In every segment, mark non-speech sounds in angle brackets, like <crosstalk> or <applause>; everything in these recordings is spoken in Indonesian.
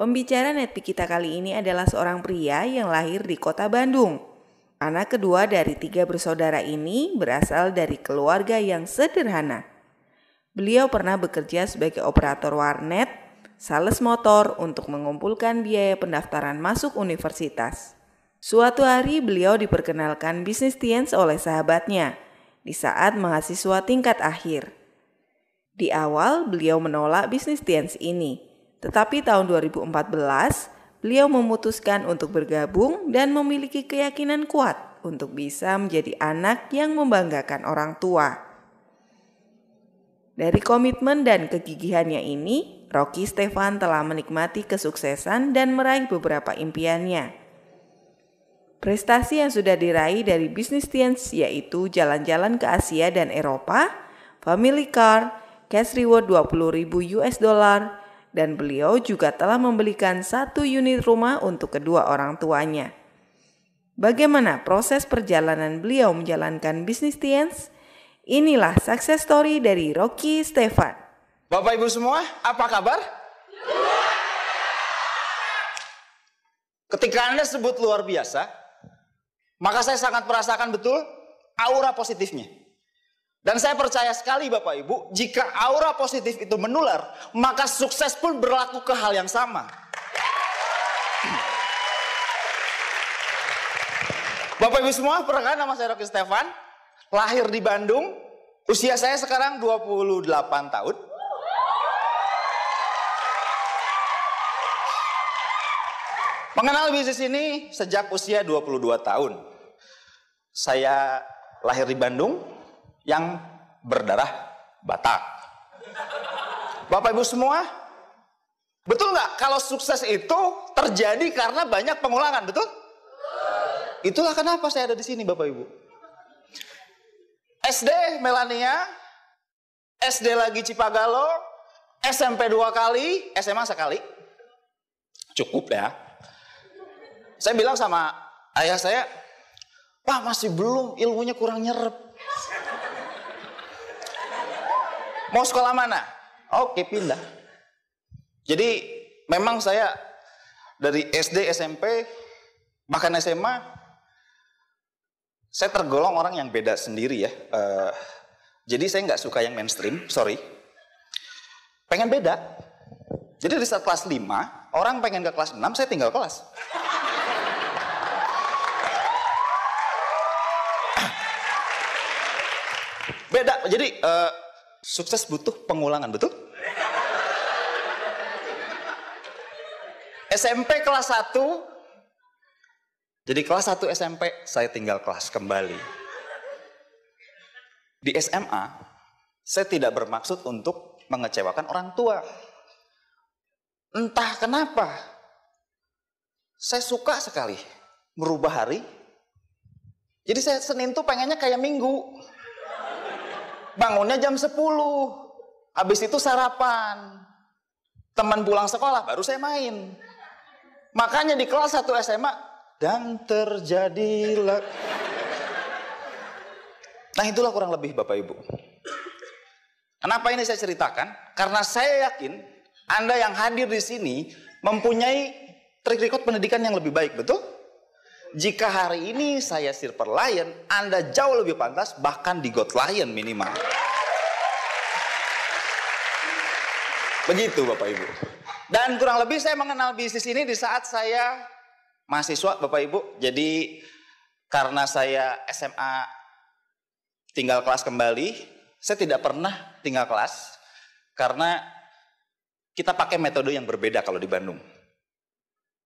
Pembicara netpik kita kali ini adalah seorang pria yang lahir di kota Bandung. Anak kedua dari tiga bersaudara ini berasal dari keluarga yang sederhana. Beliau pernah bekerja sebagai operator warnet, sales motor untuk mengumpulkan biaya pendaftaran masuk universitas. Suatu hari beliau diperkenalkan bisnis Tiens oleh sahabatnya di saat mahasiswa tingkat akhir. Di awal beliau menolak bisnis Tiens ini, tetapi tahun 2014, beliau memutuskan untuk bergabung dan memiliki keyakinan kuat untuk bisa menjadi anak yang membanggakan orang tua. Dari komitmen dan kegigihannya ini, Rocky Stefan telah menikmati kesuksesan dan meraih beberapa impiannya. Prestasi yang sudah diraih dari bisnis Tiens yaitu jalan-jalan ke Asia dan Eropa, family car, cash reward 20.000 US dollar, dan beliau juga telah membelikan satu unit rumah untuk kedua orang tuanya. Bagaimana proses perjalanan beliau menjalankan bisnis Tiens? Inilah success story dari Rocky Stefan. Bapak Ibu semua, apa kabar? Ketika Anda sebut luar biasa, maka saya sangat merasakan betul aura positifnya. Dan saya percaya sekali Bapak Ibu, jika aura positif itu menular, maka sukses pun berlaku ke hal yang sama. Bapak Ibu semua, perkenalkan nama saya Rocky Stefan, lahir di Bandung, usia saya sekarang 28 tahun. Mengenal bisnis ini sejak usia 22 tahun. Saya lahir di Bandung, yang berdarah Batak. Bapak Ibu semua, betul nggak kalau sukses itu terjadi karena banyak pengulangan, betul? Itulah kenapa saya ada di sini Bapak Ibu. SD Melania, SD lagi Cipagalo, SMP dua kali, SMA sekali. Cukup ya. Saya bilang sama ayah saya, Pak masih belum ilmunya kurang nyerep. Mau sekolah mana? Oke, pindah. Jadi memang saya dari SD, SMP, bahkan SMA, saya tergolong orang yang beda sendiri ya. Uh, jadi saya nggak suka yang mainstream, sorry. Pengen beda. Jadi di saat kelas 5, orang pengen ke kelas 6, saya tinggal kelas. beda. Jadi uh, Sukses butuh pengulangan, betul? SMP kelas 1 jadi kelas 1 SMP saya tinggal kelas kembali. Di SMA saya tidak bermaksud untuk mengecewakan orang tua. Entah kenapa saya suka sekali merubah hari. Jadi saya Senin tuh pengennya kayak Minggu bangunnya jam 10. Habis itu sarapan. Teman pulang sekolah baru saya main. Makanya di kelas 1 SMA dan terjadilah. Nah itulah kurang lebih Bapak Ibu. Kenapa ini saya ceritakan? Karena saya yakin Anda yang hadir di sini mempunyai trik record pendidikan yang lebih baik, betul? Jika hari ini saya silver lion, Anda jauh lebih pantas bahkan di God lion minimal. Begitu Bapak Ibu. Dan kurang lebih saya mengenal bisnis ini di saat saya mahasiswa Bapak Ibu. Jadi karena saya SMA tinggal kelas kembali, saya tidak pernah tinggal kelas karena kita pakai metode yang berbeda kalau di Bandung.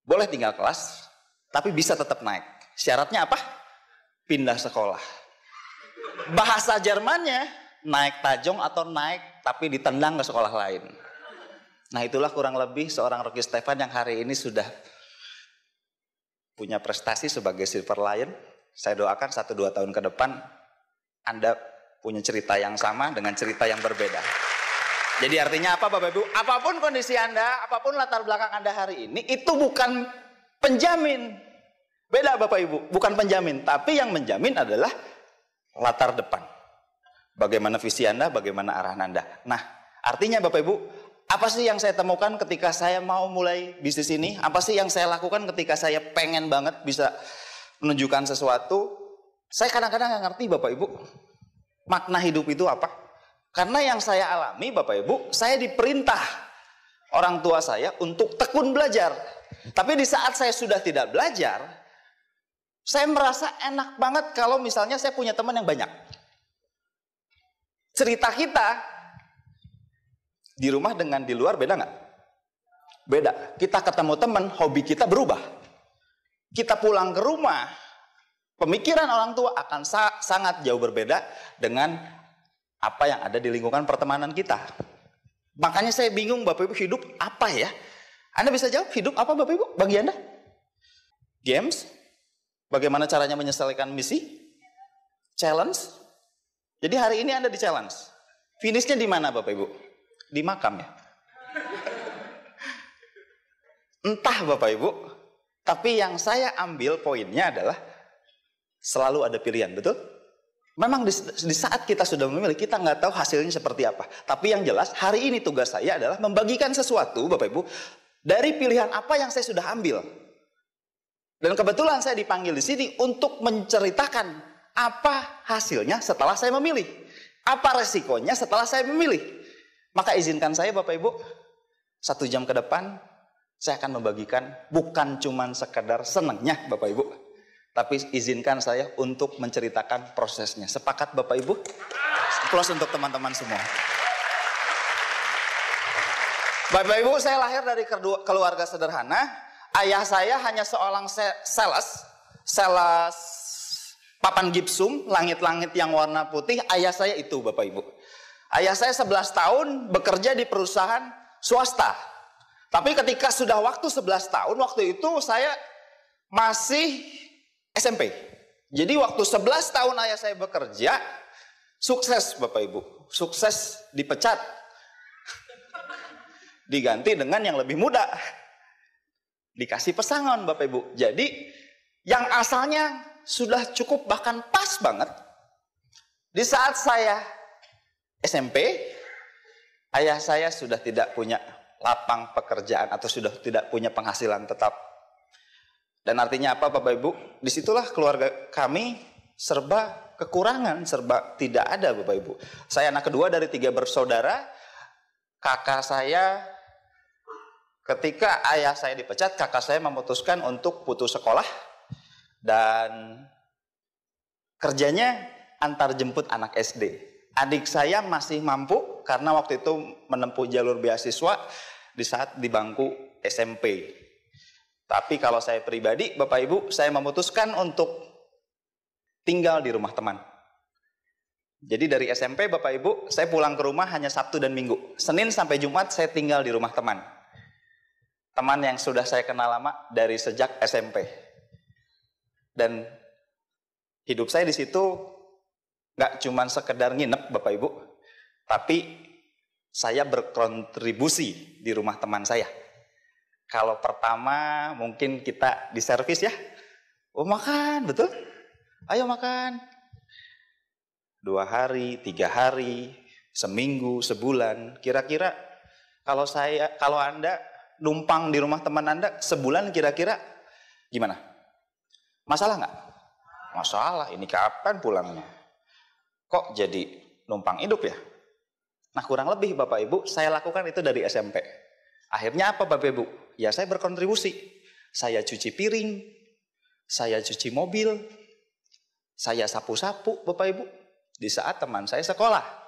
Boleh tinggal kelas, tapi bisa tetap naik. Syaratnya apa? Pindah sekolah. Bahasa Jermannya naik tajong atau naik tapi ditendang ke sekolah lain. Nah itulah kurang lebih seorang Rocky Stefan yang hari ini sudah punya prestasi sebagai Silver Lion. Saya doakan satu dua tahun ke depan Anda punya cerita yang sama dengan cerita yang berbeda. Jadi artinya apa Bapak Ibu? Apapun kondisi Anda, apapun latar belakang Anda hari ini, itu bukan penjamin. Beda Bapak Ibu, bukan penjamin, tapi yang menjamin adalah latar depan. Bagaimana visi Anda, bagaimana arahan Anda. Nah, artinya Bapak Ibu, apa sih yang saya temukan ketika saya mau mulai bisnis ini? Apa sih yang saya lakukan ketika saya pengen banget bisa menunjukkan sesuatu? Saya kadang-kadang nggak ngerti Bapak Ibu, makna hidup itu apa? Karena yang saya alami Bapak Ibu, saya diperintah orang tua saya untuk tekun belajar. Tapi di saat saya sudah tidak belajar, saya merasa enak banget kalau misalnya saya punya teman yang banyak. Cerita kita di rumah dengan di luar beda nggak? Beda. Kita ketemu teman, hobi kita berubah. Kita pulang ke rumah, pemikiran orang tua akan sa sangat jauh berbeda dengan apa yang ada di lingkungan pertemanan kita. Makanya saya bingung Bapak Ibu hidup apa ya? Anda bisa jawab hidup apa Bapak Ibu bagi Anda? Games? Bagaimana caranya menyelesaikan misi? Challenge? Jadi hari ini Anda di challenge. Finishnya di mana Bapak Ibu? Di makam ya? Entah Bapak Ibu, tapi yang saya ambil poinnya adalah selalu ada pilihan, betul? Memang di, di saat kita sudah memilih, kita nggak tahu hasilnya seperti apa. Tapi yang jelas, hari ini tugas saya adalah membagikan sesuatu, Bapak Ibu, dari pilihan apa yang saya sudah ambil. Dan kebetulan saya dipanggil di sini untuk menceritakan apa hasilnya setelah saya memilih. Apa resikonya setelah saya memilih. Maka izinkan saya Bapak Ibu, satu jam ke depan saya akan membagikan bukan cuman sekedar senangnya Bapak Ibu. Tapi izinkan saya untuk menceritakan prosesnya. Sepakat Bapak Ibu? Plus untuk teman-teman semua. Bapak Ibu, saya lahir dari keluarga sederhana. Ayah saya hanya seorang sales, sales papan gipsum, langit-langit yang warna putih. Ayah saya itu, Bapak Ibu. Ayah saya 11 tahun bekerja di perusahaan swasta. Tapi ketika sudah waktu 11 tahun, waktu itu saya masih SMP. Jadi waktu 11 tahun ayah saya bekerja, sukses Bapak Ibu. Sukses dipecat diganti dengan yang lebih muda. Dikasih pesangon Bapak Ibu. Jadi yang asalnya sudah cukup bahkan pas banget. Di saat saya SMP, ayah saya sudah tidak punya lapang pekerjaan atau sudah tidak punya penghasilan tetap. Dan artinya apa Bapak Ibu? Disitulah keluarga kami serba kekurangan, serba tidak ada Bapak Ibu. Saya anak kedua dari tiga bersaudara, kakak saya ketika ayah saya dipecat, kakak saya memutuskan untuk putus sekolah dan kerjanya antar jemput anak SD. Adik saya masih mampu karena waktu itu menempuh jalur beasiswa di saat di bangku SMP. Tapi kalau saya pribadi, Bapak Ibu, saya memutuskan untuk tinggal di rumah teman. Jadi dari SMP Bapak Ibu, saya pulang ke rumah hanya Sabtu dan Minggu. Senin sampai Jumat saya tinggal di rumah teman teman yang sudah saya kenal lama dari sejak SMP. Dan hidup saya di situ nggak cuma sekedar nginep Bapak Ibu, tapi saya berkontribusi di rumah teman saya. Kalau pertama mungkin kita di servis ya. Oh makan, betul? Ayo makan. Dua hari, tiga hari, seminggu, sebulan. Kira-kira kalau saya, kalau Anda numpang di rumah teman Anda sebulan kira-kira gimana? Masalah nggak? Masalah, ini kapan pulangnya? Kok jadi numpang hidup ya? Nah kurang lebih Bapak Ibu, saya lakukan itu dari SMP. Akhirnya apa Bapak Ibu? Ya saya berkontribusi. Saya cuci piring, saya cuci mobil, saya sapu-sapu Bapak Ibu. Di saat teman saya sekolah.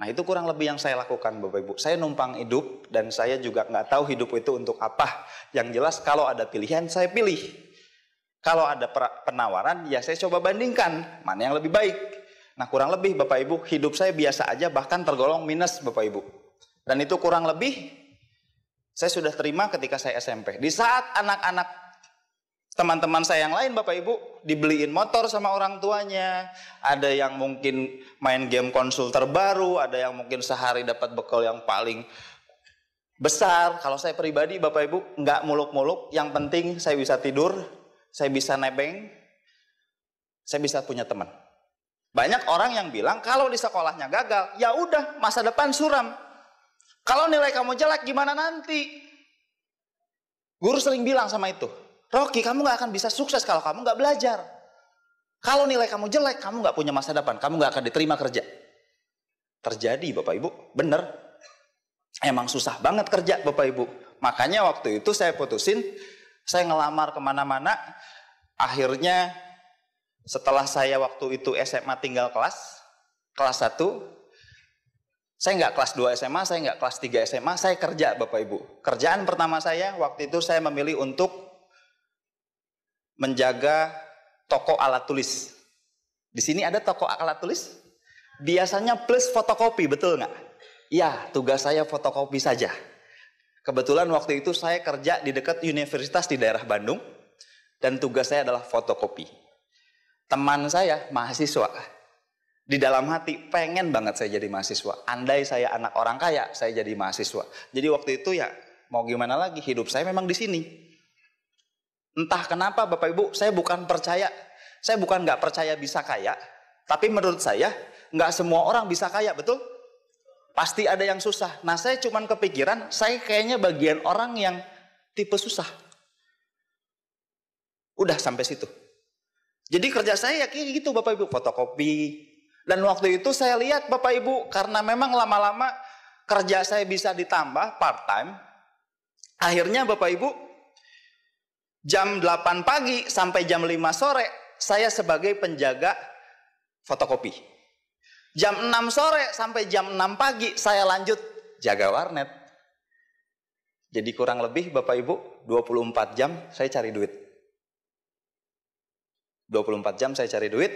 Nah itu kurang lebih yang saya lakukan Bapak Ibu. Saya numpang hidup dan saya juga nggak tahu hidup itu untuk apa. Yang jelas kalau ada pilihan saya pilih. Kalau ada penawaran ya saya coba bandingkan mana yang lebih baik. Nah kurang lebih Bapak Ibu hidup saya biasa aja bahkan tergolong minus Bapak Ibu. Dan itu kurang lebih saya sudah terima ketika saya SMP. Di saat anak-anak teman-teman saya yang lain Bapak Ibu dibeliin motor sama orang tuanya, ada yang mungkin main game konsul terbaru, ada yang mungkin sehari dapat bekal yang paling besar. Kalau saya pribadi Bapak Ibu nggak muluk-muluk, yang penting saya bisa tidur, saya bisa nebeng, saya bisa punya teman. Banyak orang yang bilang kalau di sekolahnya gagal, ya udah masa depan suram. Kalau nilai kamu jelek gimana nanti? Guru sering bilang sama itu. Rocky, kamu gak akan bisa sukses kalau kamu gak belajar. Kalau nilai kamu jelek, kamu gak punya masa depan, kamu gak akan diterima kerja. Terjadi, Bapak Ibu, bener. Emang susah banget kerja, Bapak Ibu. Makanya waktu itu saya putusin, saya ngelamar kemana-mana. Akhirnya setelah saya waktu itu SMA tinggal kelas, kelas 1, saya nggak kelas 2 SMA, saya nggak kelas 3 SMA, saya kerja Bapak Ibu. Kerjaan pertama saya waktu itu saya memilih untuk menjaga toko alat tulis. Di sini ada toko alat tulis? Biasanya plus fotokopi, betul nggak? Ya, tugas saya fotokopi saja. Kebetulan waktu itu saya kerja di dekat universitas di daerah Bandung dan tugas saya adalah fotokopi. Teman saya mahasiswa. Di dalam hati pengen banget saya jadi mahasiswa. Andai saya anak orang kaya, saya jadi mahasiswa. Jadi waktu itu ya mau gimana lagi hidup saya memang di sini Entah kenapa Bapak Ibu, saya bukan percaya, saya bukan nggak percaya bisa kaya, tapi menurut saya nggak semua orang bisa kaya, betul? Pasti ada yang susah. Nah saya cuman kepikiran, saya kayaknya bagian orang yang tipe susah. Udah sampai situ. Jadi kerja saya ya kayak gitu Bapak Ibu, fotokopi. Dan waktu itu saya lihat Bapak Ibu, karena memang lama-lama kerja saya bisa ditambah part time. Akhirnya Bapak Ibu jam 8 pagi sampai jam 5 sore saya sebagai penjaga fotokopi. Jam 6 sore sampai jam 6 pagi saya lanjut jaga warnet. Jadi kurang lebih Bapak Ibu 24 jam saya cari duit. 24 jam saya cari duit.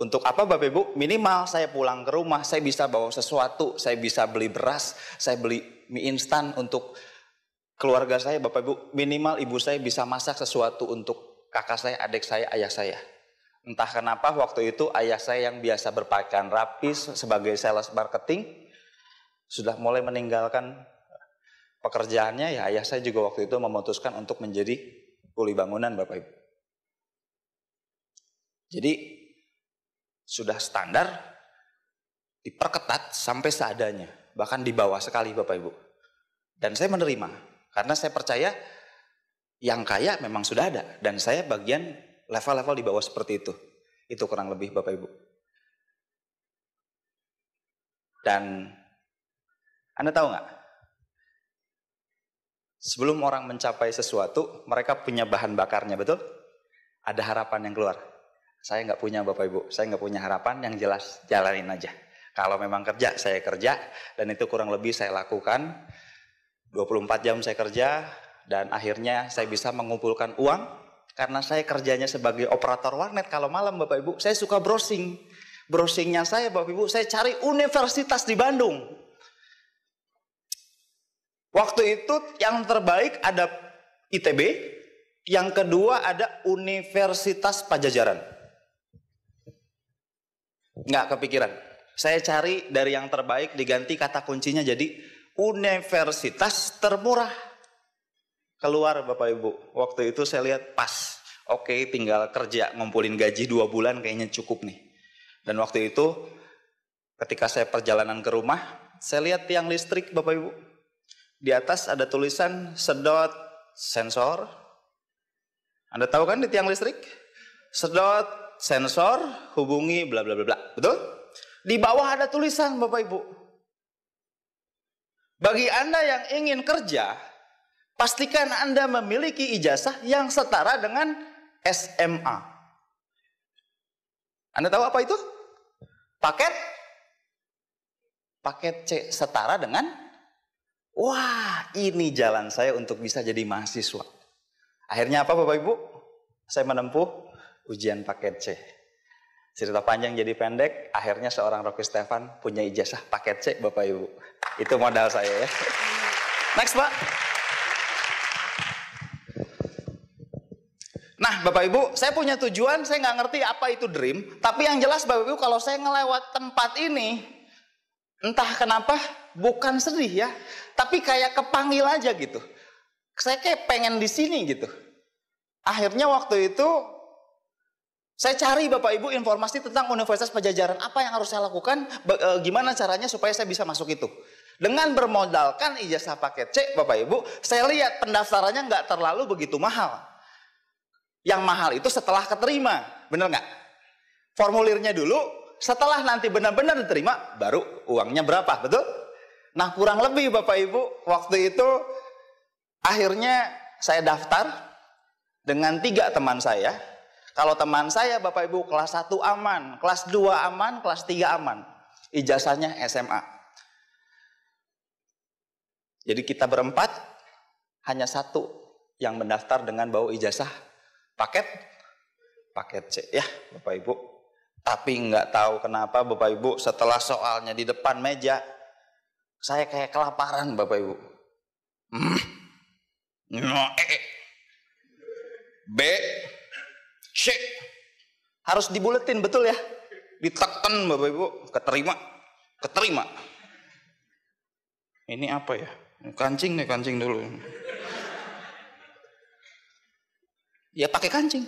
Untuk apa Bapak Ibu? Minimal saya pulang ke rumah, saya bisa bawa sesuatu, saya bisa beli beras, saya beli mie instan untuk keluarga saya, Bapak Ibu, minimal ibu saya bisa masak sesuatu untuk kakak saya, adik saya, ayah saya. Entah kenapa waktu itu ayah saya yang biasa berpakaian rapi sebagai sales marketing sudah mulai meninggalkan pekerjaannya ya ayah saya juga waktu itu memutuskan untuk menjadi kuli bangunan Bapak Ibu. Jadi sudah standar diperketat sampai seadanya, bahkan di bawah sekali Bapak Ibu. Dan saya menerima karena saya percaya yang kaya memang sudah ada dan saya bagian level-level di bawah seperti itu. Itu kurang lebih Bapak Ibu. Dan Anda tahu nggak? Sebelum orang mencapai sesuatu, mereka punya bahan bakarnya, betul? Ada harapan yang keluar. Saya nggak punya Bapak Ibu, saya nggak punya harapan yang jelas, jalanin aja. Kalau memang kerja, saya kerja, dan itu kurang lebih saya lakukan 24 jam saya kerja dan akhirnya saya bisa mengumpulkan uang karena saya kerjanya sebagai operator warnet kalau malam Bapak Ibu saya suka browsing browsingnya saya Bapak Ibu saya cari universitas di Bandung waktu itu yang terbaik ada ITB yang kedua ada Universitas Pajajaran nggak kepikiran saya cari dari yang terbaik diganti kata kuncinya jadi universitas termurah. Keluar Bapak Ibu, waktu itu saya lihat pas. Oke, tinggal kerja ngumpulin gaji dua bulan kayaknya cukup nih. Dan waktu itu ketika saya perjalanan ke rumah, saya lihat tiang listrik Bapak Ibu. Di atas ada tulisan sedot sensor. Anda tahu kan di tiang listrik? Sedot sensor, hubungi bla bla bla bla. Betul? Di bawah ada tulisan Bapak Ibu bagi Anda yang ingin kerja, pastikan Anda memiliki ijazah yang setara dengan SMA. Anda tahu apa itu? Paket paket C setara dengan wah, ini jalan saya untuk bisa jadi mahasiswa. Akhirnya apa Bapak Ibu? Saya menempuh ujian paket C. Cerita panjang jadi pendek, akhirnya seorang Rocky Stefan punya ijazah paket C Bapak Ibu. Itu modal saya ya. Next Pak. Nah Bapak Ibu, saya punya tujuan, saya nggak ngerti apa itu dream. Tapi yang jelas Bapak Ibu kalau saya ngelewat tempat ini, entah kenapa bukan sedih ya. Tapi kayak kepanggil aja gitu. Saya kayak pengen di sini gitu. Akhirnya waktu itu saya cari Bapak Ibu informasi tentang Universitas Pajajaran, apa yang harus saya lakukan, eh, gimana caranya supaya saya bisa masuk itu. Dengan bermodalkan ijazah paket C, Bapak Ibu, saya lihat pendaftarannya nggak terlalu begitu mahal. Yang mahal itu setelah keterima, bener nggak? Formulirnya dulu, setelah nanti benar-benar diterima, baru uangnya berapa, betul? Nah kurang lebih Bapak Ibu, waktu itu akhirnya saya daftar dengan tiga teman saya, kalau teman saya Bapak Ibu kelas 1 aman, kelas 2 aman, kelas 3 aman. Ijazahnya SMA. Jadi kita berempat hanya satu yang mendaftar dengan bawa ijazah paket paket C ya Bapak Ibu. Tapi nggak tahu kenapa Bapak Ibu setelah soalnya di depan meja saya kayak kelaparan Bapak Ibu. Hmm. No, B Syekh. Harus dibuletin betul ya. Ditekan Bapak Ibu, keterima. Keterima. Ini apa ya? Kancing nih, kancing dulu. Ya pakai kancing.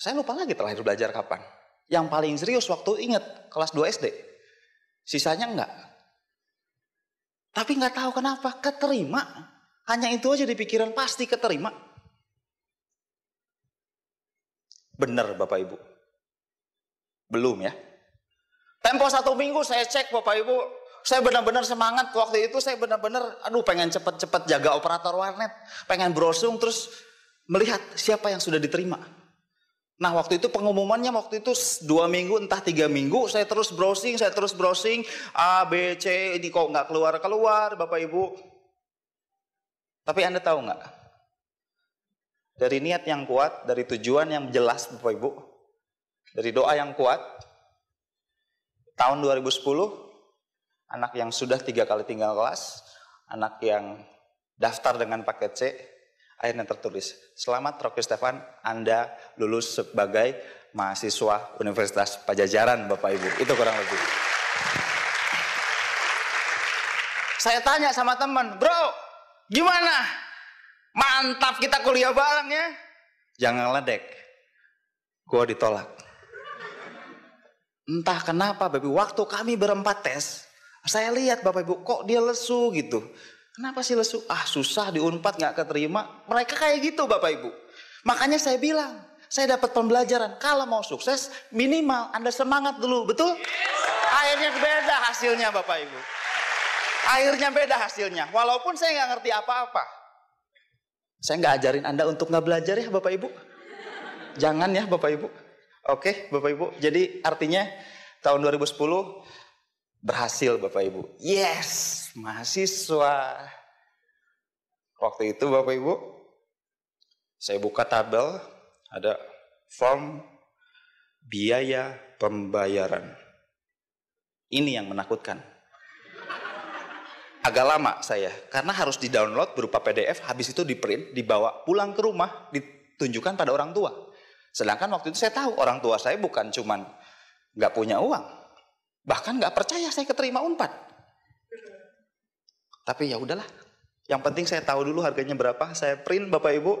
Saya lupa lagi terakhir belajar kapan. Yang paling serius waktu inget kelas 2 SD. Sisanya enggak. Tapi enggak tahu kenapa keterima. Hanya itu aja di pikiran pasti keterima. Benar Bapak Ibu. Belum ya. Tempo satu minggu saya cek Bapak Ibu, saya benar-benar semangat waktu itu saya benar-benar aduh pengen cepat-cepat jaga operator warnet, pengen browsing terus melihat siapa yang sudah diterima. Nah waktu itu pengumumannya waktu itu dua minggu entah tiga minggu saya terus browsing saya terus browsing A B C ini kok nggak keluar keluar bapak ibu. Tapi anda tahu nggak dari niat yang kuat, dari tujuan yang jelas Bapak Ibu, dari doa yang kuat. Tahun 2010, anak yang sudah tiga kali tinggal kelas, anak yang daftar dengan paket C, akhirnya tertulis, selamat Rocky Stefan, Anda lulus sebagai mahasiswa Universitas Pajajaran Bapak Ibu. Itu kurang lebih. Saya tanya sama teman, bro, gimana? Mantap kita kuliah bareng ya. Jangan ledek. Gua ditolak. Entah kenapa Bapak waktu kami berempat tes, saya lihat Bapak Ibu kok dia lesu gitu. Kenapa sih lesu? Ah susah di unpad nggak keterima. Mereka kayak gitu Bapak Ibu. Makanya saya bilang, saya dapat pembelajaran. Kalau mau sukses, minimal Anda semangat dulu, betul? Akhirnya beda hasilnya Bapak Ibu. Akhirnya beda hasilnya. Walaupun saya nggak ngerti apa-apa. Saya nggak ajarin Anda untuk nggak belajar ya Bapak Ibu. Jangan ya Bapak Ibu. Oke Bapak Ibu. Jadi artinya tahun 2010 berhasil Bapak Ibu. Yes, mahasiswa. Waktu itu Bapak Ibu, saya buka tabel, ada form biaya pembayaran. Ini yang menakutkan agak lama saya karena harus di download berupa PDF habis itu di print dibawa pulang ke rumah ditunjukkan pada orang tua sedangkan waktu itu saya tahu orang tua saya bukan cuman nggak punya uang bahkan nggak percaya saya keterima unpad tapi ya udahlah yang penting saya tahu dulu harganya berapa saya print bapak ibu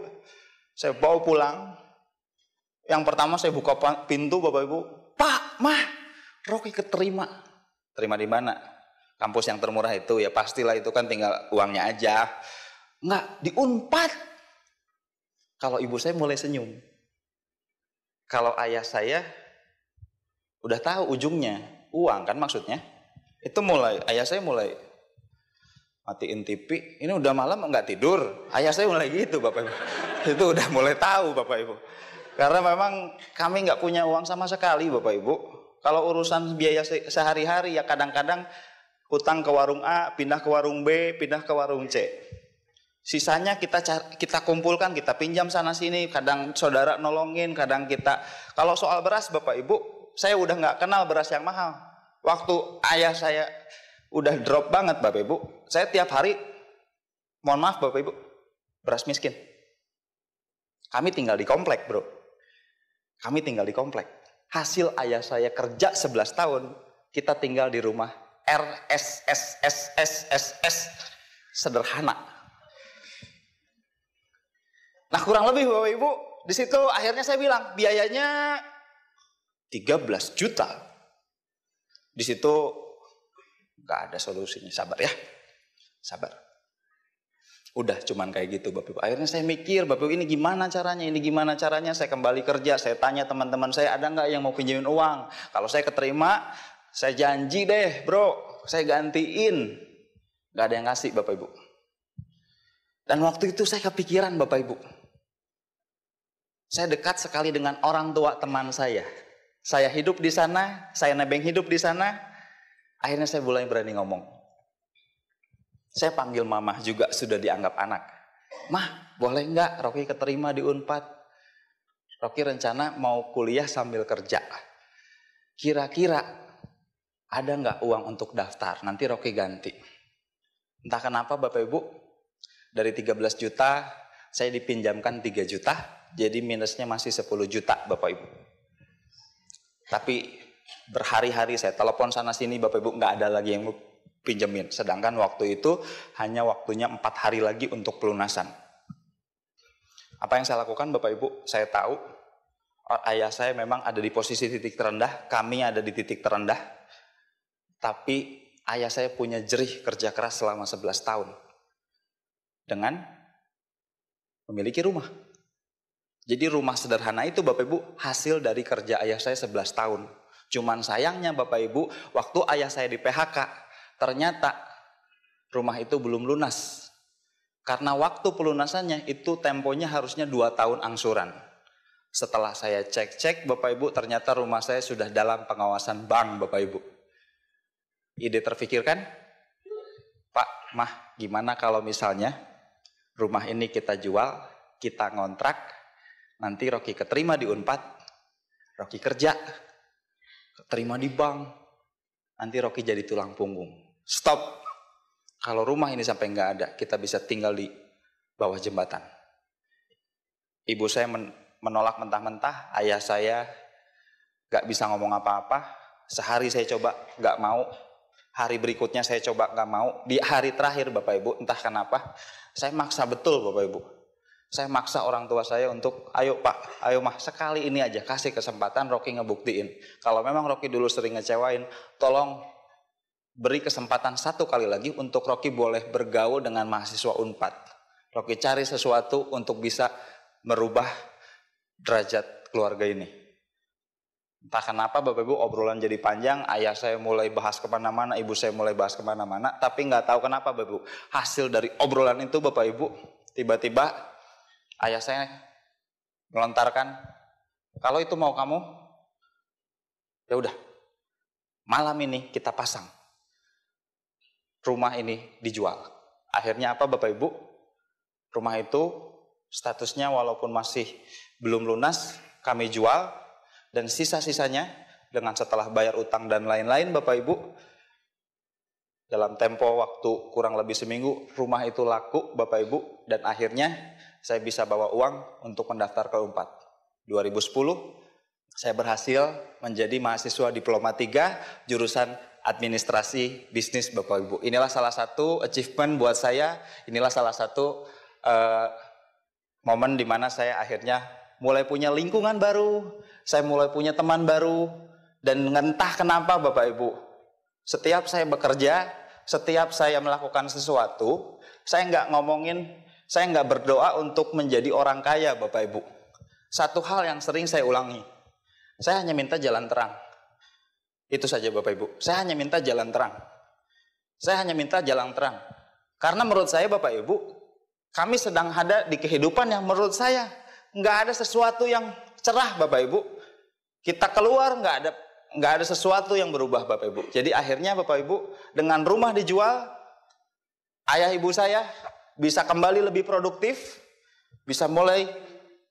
saya bawa pulang yang pertama saya buka pintu bapak ibu pak mah Rocky keterima terima di mana kampus yang termurah itu ya pastilah itu kan tinggal uangnya aja nggak diunpat kalau ibu saya mulai senyum kalau ayah saya udah tahu ujungnya uang kan maksudnya itu mulai ayah saya mulai matiin TV ini udah malam nggak tidur ayah saya mulai gitu bapak ibu <laughs> itu udah mulai tahu bapak ibu karena memang kami nggak punya uang sama sekali bapak ibu kalau urusan biaya sehari-hari ya kadang-kadang utang ke warung A, pindah ke warung B, pindah ke warung C. Sisanya kita kita kumpulkan, kita pinjam sana sini, kadang saudara nolongin, kadang kita. Kalau soal beras Bapak Ibu, saya udah nggak kenal beras yang mahal. Waktu ayah saya udah drop banget Bapak Ibu, saya tiap hari mohon maaf Bapak Ibu, beras miskin. Kami tinggal di komplek, Bro. Kami tinggal di komplek. Hasil ayah saya kerja 11 tahun, kita tinggal di rumah R S S S S S S sederhana. Nah kurang lebih bapak ibu di situ akhirnya saya bilang biayanya 13 juta. Di situ nggak ada solusinya sabar ya sabar. Udah cuman kayak gitu Bapak Ibu. Akhirnya saya mikir Bapak Ibu ini gimana caranya, ini gimana caranya. Saya kembali kerja, saya tanya teman-teman saya ada nggak yang mau pinjamin uang. Kalau saya keterima, saya janji deh bro, saya gantiin. Gak ada yang ngasih Bapak Ibu. Dan waktu itu saya kepikiran Bapak Ibu. Saya dekat sekali dengan orang tua teman saya. Saya hidup di sana, saya nebeng hidup di sana. Akhirnya saya mulai berani ngomong. Saya panggil mamah juga sudah dianggap anak. Mah, boleh nggak Rocky keterima di Unpad? Rocky rencana mau kuliah sambil kerja. Kira-kira ada nggak uang untuk daftar? Nanti Rocky ganti. Entah kenapa Bapak Ibu, dari 13 juta, saya dipinjamkan 3 juta, jadi minusnya masih 10 juta Bapak Ibu. Tapi berhari-hari saya telepon sana sini Bapak Ibu nggak ada lagi yang pinjemin. Sedangkan waktu itu hanya waktunya empat hari lagi untuk pelunasan. Apa yang saya lakukan Bapak Ibu? Saya tahu eh, ayah saya memang ada di posisi titik terendah, kami ada di titik terendah tapi ayah saya punya jerih kerja keras selama 11 tahun. Dengan memiliki rumah. Jadi rumah sederhana itu Bapak Ibu hasil dari kerja ayah saya 11 tahun. Cuman sayangnya Bapak Ibu, waktu ayah saya di PHK, ternyata rumah itu belum lunas. Karena waktu pelunasannya itu temponya harusnya 2 tahun angsuran. Setelah saya cek-cek Bapak Ibu, ternyata rumah saya sudah dalam pengawasan bank Bapak Ibu ide terfikirkan? Pak, mah gimana kalau misalnya rumah ini kita jual, kita ngontrak, nanti Rocky keterima di Unpad, Rocky kerja, keterima di bank, nanti Rocky jadi tulang punggung. Stop. Kalau rumah ini sampai nggak ada, kita bisa tinggal di bawah jembatan. Ibu saya menolak mentah-mentah, ayah saya nggak bisa ngomong apa-apa, sehari saya coba nggak mau, hari berikutnya saya coba nggak mau di hari terakhir bapak ibu entah kenapa saya maksa betul bapak ibu saya maksa orang tua saya untuk ayo pak ayo mah sekali ini aja kasih kesempatan Rocky ngebuktiin kalau memang Rocky dulu sering ngecewain tolong beri kesempatan satu kali lagi untuk Rocky boleh bergaul dengan mahasiswa Unpad Rocky cari sesuatu untuk bisa merubah derajat keluarga ini Entah kenapa Bapak Ibu obrolan jadi panjang, ayah saya mulai bahas kemana-mana, ibu saya mulai bahas kemana-mana, tapi nggak tahu kenapa Bapak Ibu. Hasil dari obrolan itu Bapak Ibu, tiba-tiba ayah saya melontarkan, kalau itu mau kamu, ya udah, malam ini kita pasang. Rumah ini dijual. Akhirnya apa Bapak Ibu? Rumah itu statusnya walaupun masih belum lunas, kami jual, dan sisa-sisanya dengan setelah bayar utang dan lain-lain Bapak Ibu dalam tempo waktu kurang lebih seminggu rumah itu laku Bapak Ibu dan akhirnya saya bisa bawa uang untuk mendaftar ke UNPAD 2010 saya berhasil menjadi mahasiswa diploma 3 jurusan administrasi bisnis Bapak Ibu. Inilah salah satu achievement buat saya, inilah salah satu uh, momen di mana saya akhirnya mulai punya lingkungan baru, saya mulai punya teman baru, dan entah kenapa Bapak Ibu, setiap saya bekerja, setiap saya melakukan sesuatu, saya nggak ngomongin, saya nggak berdoa untuk menjadi orang kaya Bapak Ibu. Satu hal yang sering saya ulangi, saya hanya minta jalan terang. Itu saja Bapak Ibu, saya hanya minta jalan terang. Saya hanya minta jalan terang. Karena menurut saya Bapak Ibu, kami sedang ada di kehidupan yang menurut saya nggak ada sesuatu yang cerah Bapak Ibu. Kita keluar nggak ada nggak ada sesuatu yang berubah Bapak Ibu. Jadi akhirnya Bapak Ibu dengan rumah dijual, ayah ibu saya bisa kembali lebih produktif, bisa mulai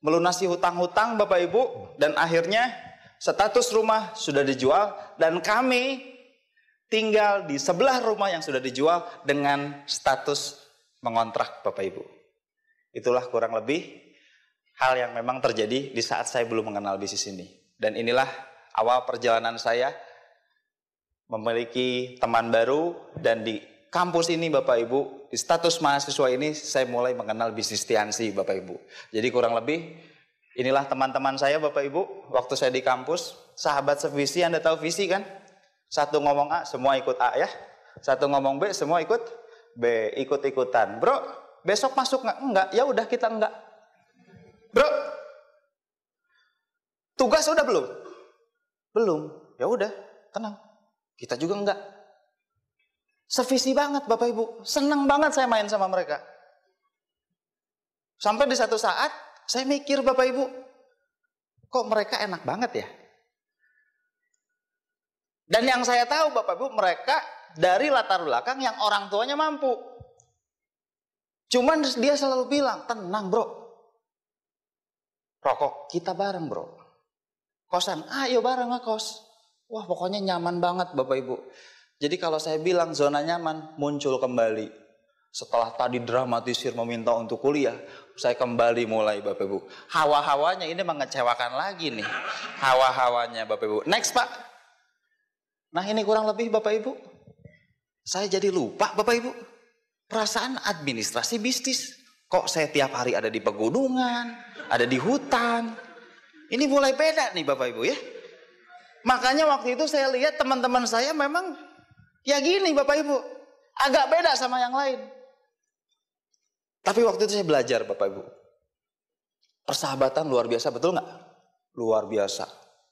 melunasi hutang-hutang Bapak Ibu dan akhirnya status rumah sudah dijual dan kami tinggal di sebelah rumah yang sudah dijual dengan status mengontrak Bapak Ibu. Itulah kurang lebih hal yang memang terjadi di saat saya belum mengenal bisnis ini. Dan inilah awal perjalanan saya memiliki teman baru dan di kampus ini Bapak Ibu, di status mahasiswa ini saya mulai mengenal bisnis Tiansi Bapak Ibu. Jadi kurang lebih inilah teman-teman saya Bapak Ibu waktu saya di kampus, sahabat sevisi Anda tahu visi kan? Satu ngomong A, semua ikut A ya. Satu ngomong B, semua ikut B, ikut-ikutan. Bro, besok masuk nggak? Enggak. Ya udah kita enggak Bro, tugas udah belum? Belum. Ya udah, tenang. Kita juga enggak. Sevisi banget Bapak Ibu. Senang banget saya main sama mereka. Sampai di satu saat saya mikir Bapak Ibu, kok mereka enak banget ya? Dan yang saya tahu Bapak Ibu mereka dari latar belakang yang orang tuanya mampu. Cuman dia selalu bilang, tenang bro, Rokok kita bareng bro. Kosan, ayo ah, iya, bareng kos, Wah pokoknya nyaman banget Bapak Ibu. Jadi kalau saya bilang zona nyaman muncul kembali. Setelah tadi dramatisir meminta untuk kuliah, saya kembali mulai Bapak Ibu. Hawa-hawanya ini mengecewakan lagi nih. Hawa-hawanya Bapak Ibu. Next Pak. Nah ini kurang lebih Bapak Ibu. Saya jadi lupa Bapak Ibu. Perasaan administrasi bisnis. Kok saya tiap hari ada di pegunungan, ada di hutan. Ini mulai beda nih Bapak Ibu ya. Makanya waktu itu saya lihat teman-teman saya memang ya gini Bapak Ibu. Agak beda sama yang lain. Tapi waktu itu saya belajar Bapak Ibu. Persahabatan luar biasa betul nggak? Luar biasa.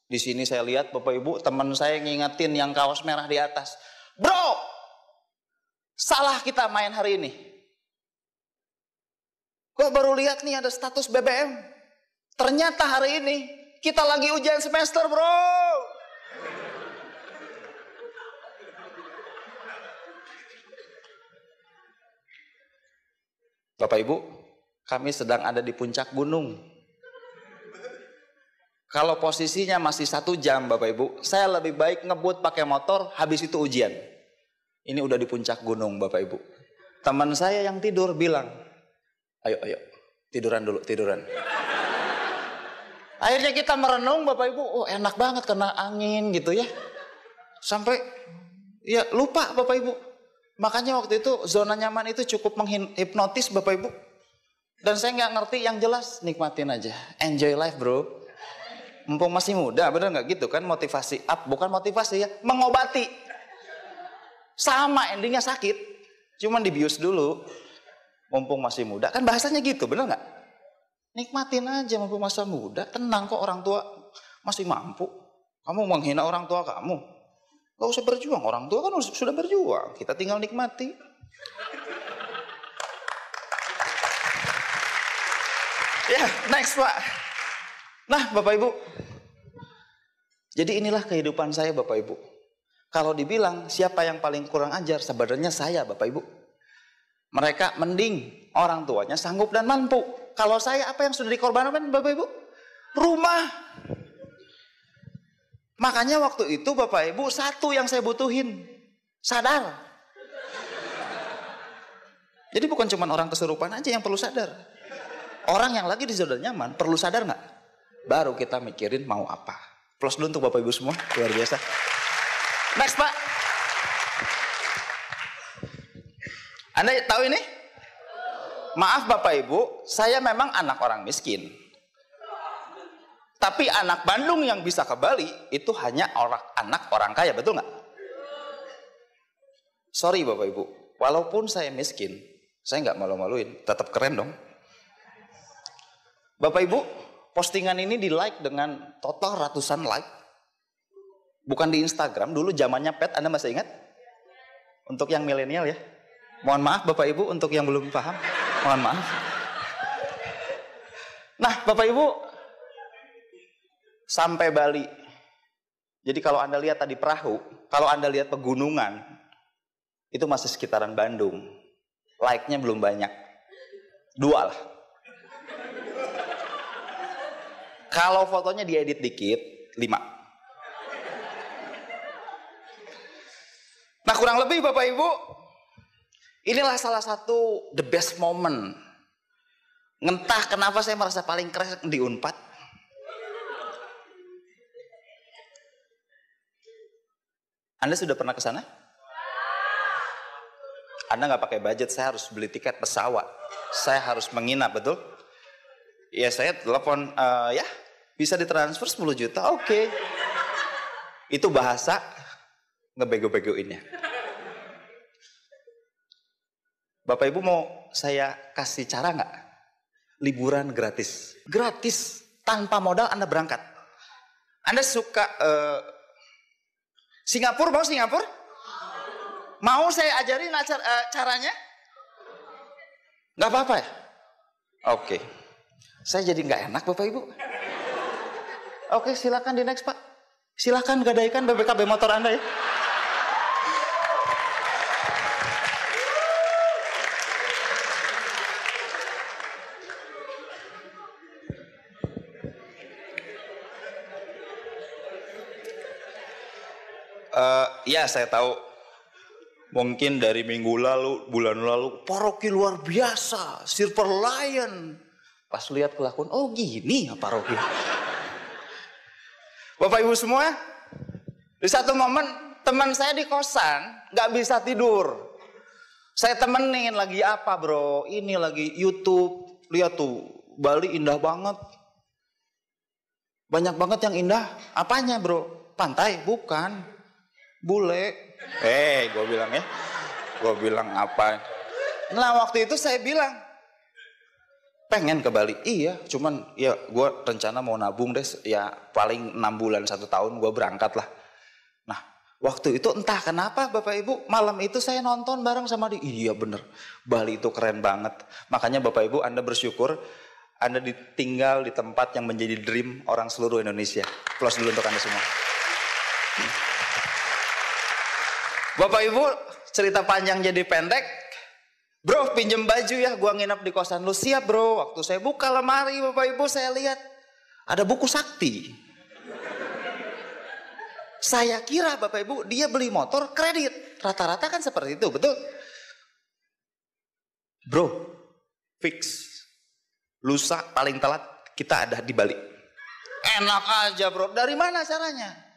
Di sini saya lihat Bapak Ibu teman saya ngingetin yang kaos merah di atas. Bro, salah kita main hari ini. Gue baru lihat nih ada status BBM. Ternyata hari ini kita lagi ujian semester bro. Bapak Ibu, kami sedang ada di puncak gunung. Kalau posisinya masih satu jam Bapak Ibu, saya lebih baik ngebut pakai motor habis itu ujian. Ini udah di puncak gunung Bapak Ibu. Teman saya yang tidur bilang, Ayo, ayo. Tiduran dulu, tiduran. Akhirnya kita merenung Bapak Ibu, oh enak banget kena angin gitu ya. Sampai ya lupa Bapak Ibu. Makanya waktu itu zona nyaman itu cukup menghipnotis Bapak Ibu. Dan saya nggak ngerti yang jelas, nikmatin aja. Enjoy life bro. Mumpung masih muda, bener nggak gitu kan motivasi up, bukan motivasi ya, mengobati. Sama endingnya sakit, cuman dibius dulu mumpung masih muda. Kan bahasanya gitu, benar nggak? Nikmatin aja mumpung masa muda, tenang kok orang tua masih mampu. Kamu menghina orang tua kamu. Gak usah berjuang, orang tua kan sudah berjuang. Kita tinggal nikmati. ya, yeah, next Pak. Nah, Bapak Ibu. Jadi inilah kehidupan saya Bapak Ibu. Kalau dibilang siapa yang paling kurang ajar, sebenarnya saya Bapak Ibu. Mereka mending orang tuanya sanggup dan mampu. Kalau saya apa yang sudah dikorbankan Bapak Ibu? Rumah. Makanya waktu itu Bapak Ibu satu yang saya butuhin. Sadar. Jadi bukan cuma orang kesurupan aja yang perlu sadar. Orang yang lagi di zona nyaman perlu sadar nggak? Baru kita mikirin mau apa. Plus dulu untuk Bapak Ibu semua, luar biasa. Next Pak. Anda tahu ini? Maaf Bapak Ibu, saya memang anak orang miskin. Tapi anak Bandung yang bisa ke Bali itu hanya orang anak orang kaya, betul nggak? Sorry Bapak Ibu, walaupun saya miskin, saya nggak malu-maluin, tetap keren dong. Bapak Ibu, postingan ini di like dengan total ratusan like. Bukan di Instagram, dulu zamannya pet, Anda masih ingat? Untuk yang milenial ya, Mohon maaf Bapak Ibu untuk yang belum paham. Mohon maaf. Nah, Bapak Ibu sampai Bali. Jadi kalau Anda lihat tadi perahu, kalau Anda lihat pegunungan, itu masih sekitaran Bandung. Like-nya belum banyak. Dua lah. Kalau fotonya diedit dikit, lima. Nah kurang lebih Bapak Ibu, Inilah salah satu the best moment. Ngentah kenapa saya merasa paling keren di Unpad. Anda sudah pernah ke sana? Anda nggak pakai budget, saya harus beli tiket pesawat. Saya harus menginap, betul? Ya saya telepon, uh, ya bisa ditransfer 10 juta, oke. Okay. Itu bahasa ngebego-begoinnya. Bapak Ibu mau saya kasih cara nggak? Liburan gratis. Gratis, tanpa modal Anda berangkat. Anda suka uh, Singapura, mau Singapura? Mau saya ajarin acar, uh, eh, caranya? Nggak apa-apa ya? Oke. Okay. Saya jadi nggak enak Bapak Ibu. Oke, okay, silakan di next Pak. Silakan gadaikan BBKB motor Anda ya. Iya saya tahu. Mungkin dari minggu lalu, bulan lalu, paroki luar biasa, silver lion. Pas lihat kelakuan, oh gini ya paroki. Bapak Ibu semua, di satu momen teman saya di kosan nggak bisa tidur. Saya temenin lagi apa bro? Ini lagi YouTube, lihat tuh Bali indah banget. Banyak banget yang indah. Apanya bro? Pantai? Bukan bule. Eh, hey, gue bilang ya. Gue bilang apa? Nah waktu itu saya bilang, pengen ke Bali. Iya, cuman ya gue rencana mau nabung deh. Ya paling enam bulan satu tahun gue berangkat lah. Nah waktu itu entah kenapa Bapak Ibu malam itu saya nonton bareng sama dia. Iya bener, Bali itu keren banget. Makanya Bapak Ibu Anda bersyukur anda ditinggal di tempat yang menjadi dream orang seluruh Indonesia. Plus dulu untuk Anda semua. Bapak Ibu, cerita panjang jadi pendek. Bro, pinjem baju ya, gua nginap di kosan lu. Siap, Bro. Waktu saya buka lemari, Bapak Ibu, saya lihat ada buku sakti. Saya kira Bapak Ibu dia beli motor kredit. Rata-rata kan seperti itu, betul? Bro, fix. Lusa paling telat kita ada di Bali. Enak aja bro, dari mana caranya?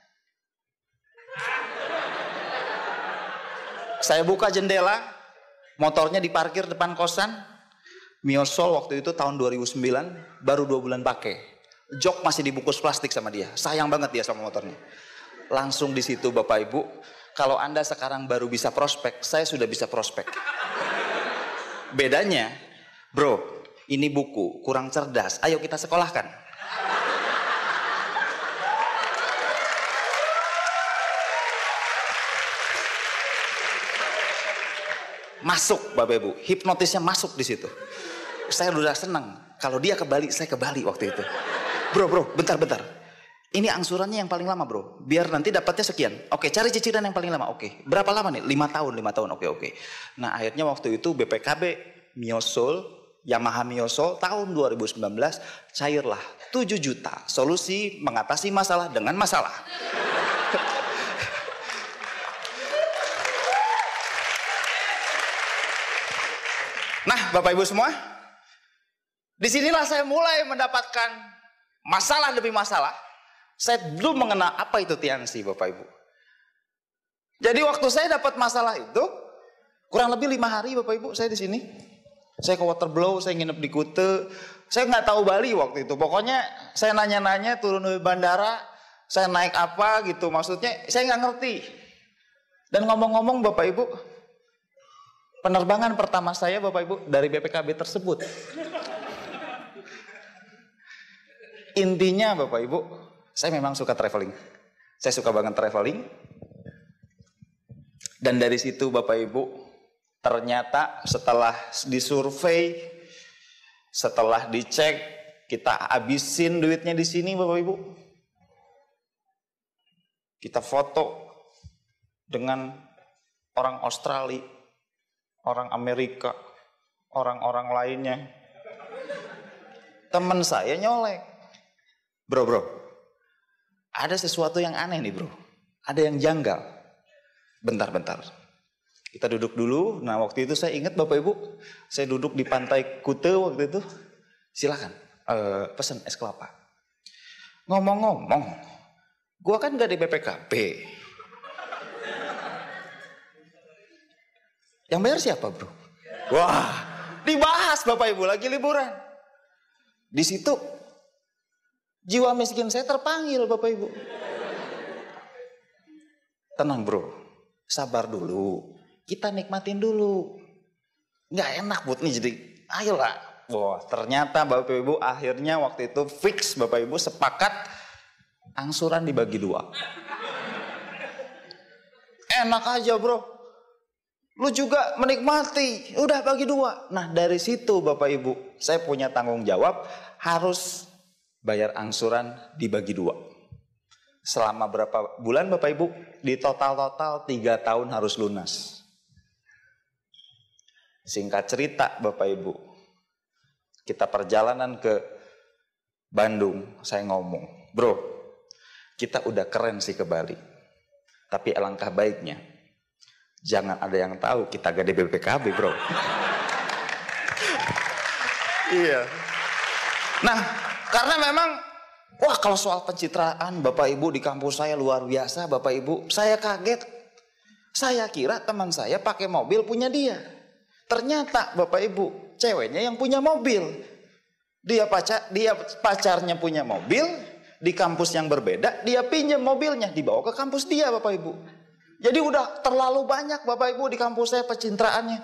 Saya buka jendela, motornya diparkir depan kosan. Mio Sol waktu itu tahun 2009, baru dua bulan pakai. Jok masih dibungkus plastik sama dia. Sayang banget dia sama motornya. Langsung di situ Bapak Ibu, kalau Anda sekarang baru bisa prospek, saya sudah bisa prospek. Bedanya, bro, ini buku kurang cerdas, ayo kita sekolahkan. Masuk Bapak Ibu, hipnotisnya masuk di situ. Saya udah senang. Kalau dia ke Bali, saya ke Bali waktu itu. Bro, bro, bentar, bentar. Ini angsurannya yang paling lama bro. Biar nanti dapatnya sekian. Oke, cari cicilan yang paling lama. Oke, berapa lama nih? Lima tahun, lima tahun. Oke, oke. Nah akhirnya waktu itu BPKB Miosol Yamaha Miosol tahun 2019 cairlah 7 juta solusi mengatasi masalah dengan masalah. Nah, Bapak Ibu semua, disinilah saya mulai mendapatkan masalah demi masalah. Saya belum mengenal apa itu tiansi, Bapak Ibu. Jadi waktu saya dapat masalah itu, kurang lebih lima hari Bapak Ibu saya di sini. Saya ke water blow, saya nginep di Kute, saya nggak tahu Bali waktu itu. Pokoknya saya nanya-nanya turun dari bandara, saya naik apa gitu. Maksudnya saya nggak ngerti. Dan ngomong-ngomong Bapak Ibu, penerbangan pertama saya Bapak Ibu dari BPKB tersebut. Intinya Bapak Ibu, saya memang suka traveling. Saya suka banget traveling. Dan dari situ Bapak Ibu, ternyata setelah disurvey, setelah dicek, kita abisin duitnya di sini Bapak Ibu. Kita foto dengan orang Australia orang Amerika, orang-orang lainnya. Teman saya nyolek. Bro, bro, ada sesuatu yang aneh nih bro. Ada yang janggal. Bentar, bentar. Kita duduk dulu. Nah waktu itu saya ingat Bapak Ibu, saya duduk di pantai Kute waktu itu. Silahkan. uh, eh, pesen es kelapa. Ngomong-ngomong, Gue kan gak di BPKB. Yang bayar siapa bro? Wah, dibahas Bapak Ibu lagi liburan. Di situ jiwa miskin saya terpanggil Bapak Ibu. Tenang bro, sabar dulu. Kita nikmatin dulu. Nggak enak buat nih jadi ayolah. Wah, ternyata Bapak Ibu akhirnya waktu itu fix Bapak Ibu sepakat angsuran dibagi dua. Enak aja bro, Lu juga menikmati. Udah bagi dua. Nah dari situ Bapak Ibu. Saya punya tanggung jawab. Harus bayar angsuran dibagi dua. Selama berapa bulan Bapak Ibu? Di total-total tiga tahun harus lunas. Singkat cerita Bapak Ibu. Kita perjalanan ke Bandung. Saya ngomong. Bro, kita udah keren sih ke Bali. Tapi alangkah baiknya Jangan ada yang tahu kita gede BPKB bro. iya. Nah, karena memang Wah kalau soal pencitraan Bapak Ibu di kampus saya luar biasa Bapak Ibu saya kaget Saya kira teman saya pakai mobil punya dia Ternyata Bapak Ibu ceweknya yang punya mobil Dia pacar dia pacarnya punya mobil Di kampus yang berbeda dia pinjam mobilnya dibawa ke kampus dia Bapak Ibu jadi udah terlalu banyak Bapak Ibu di kampus saya pencitraannya.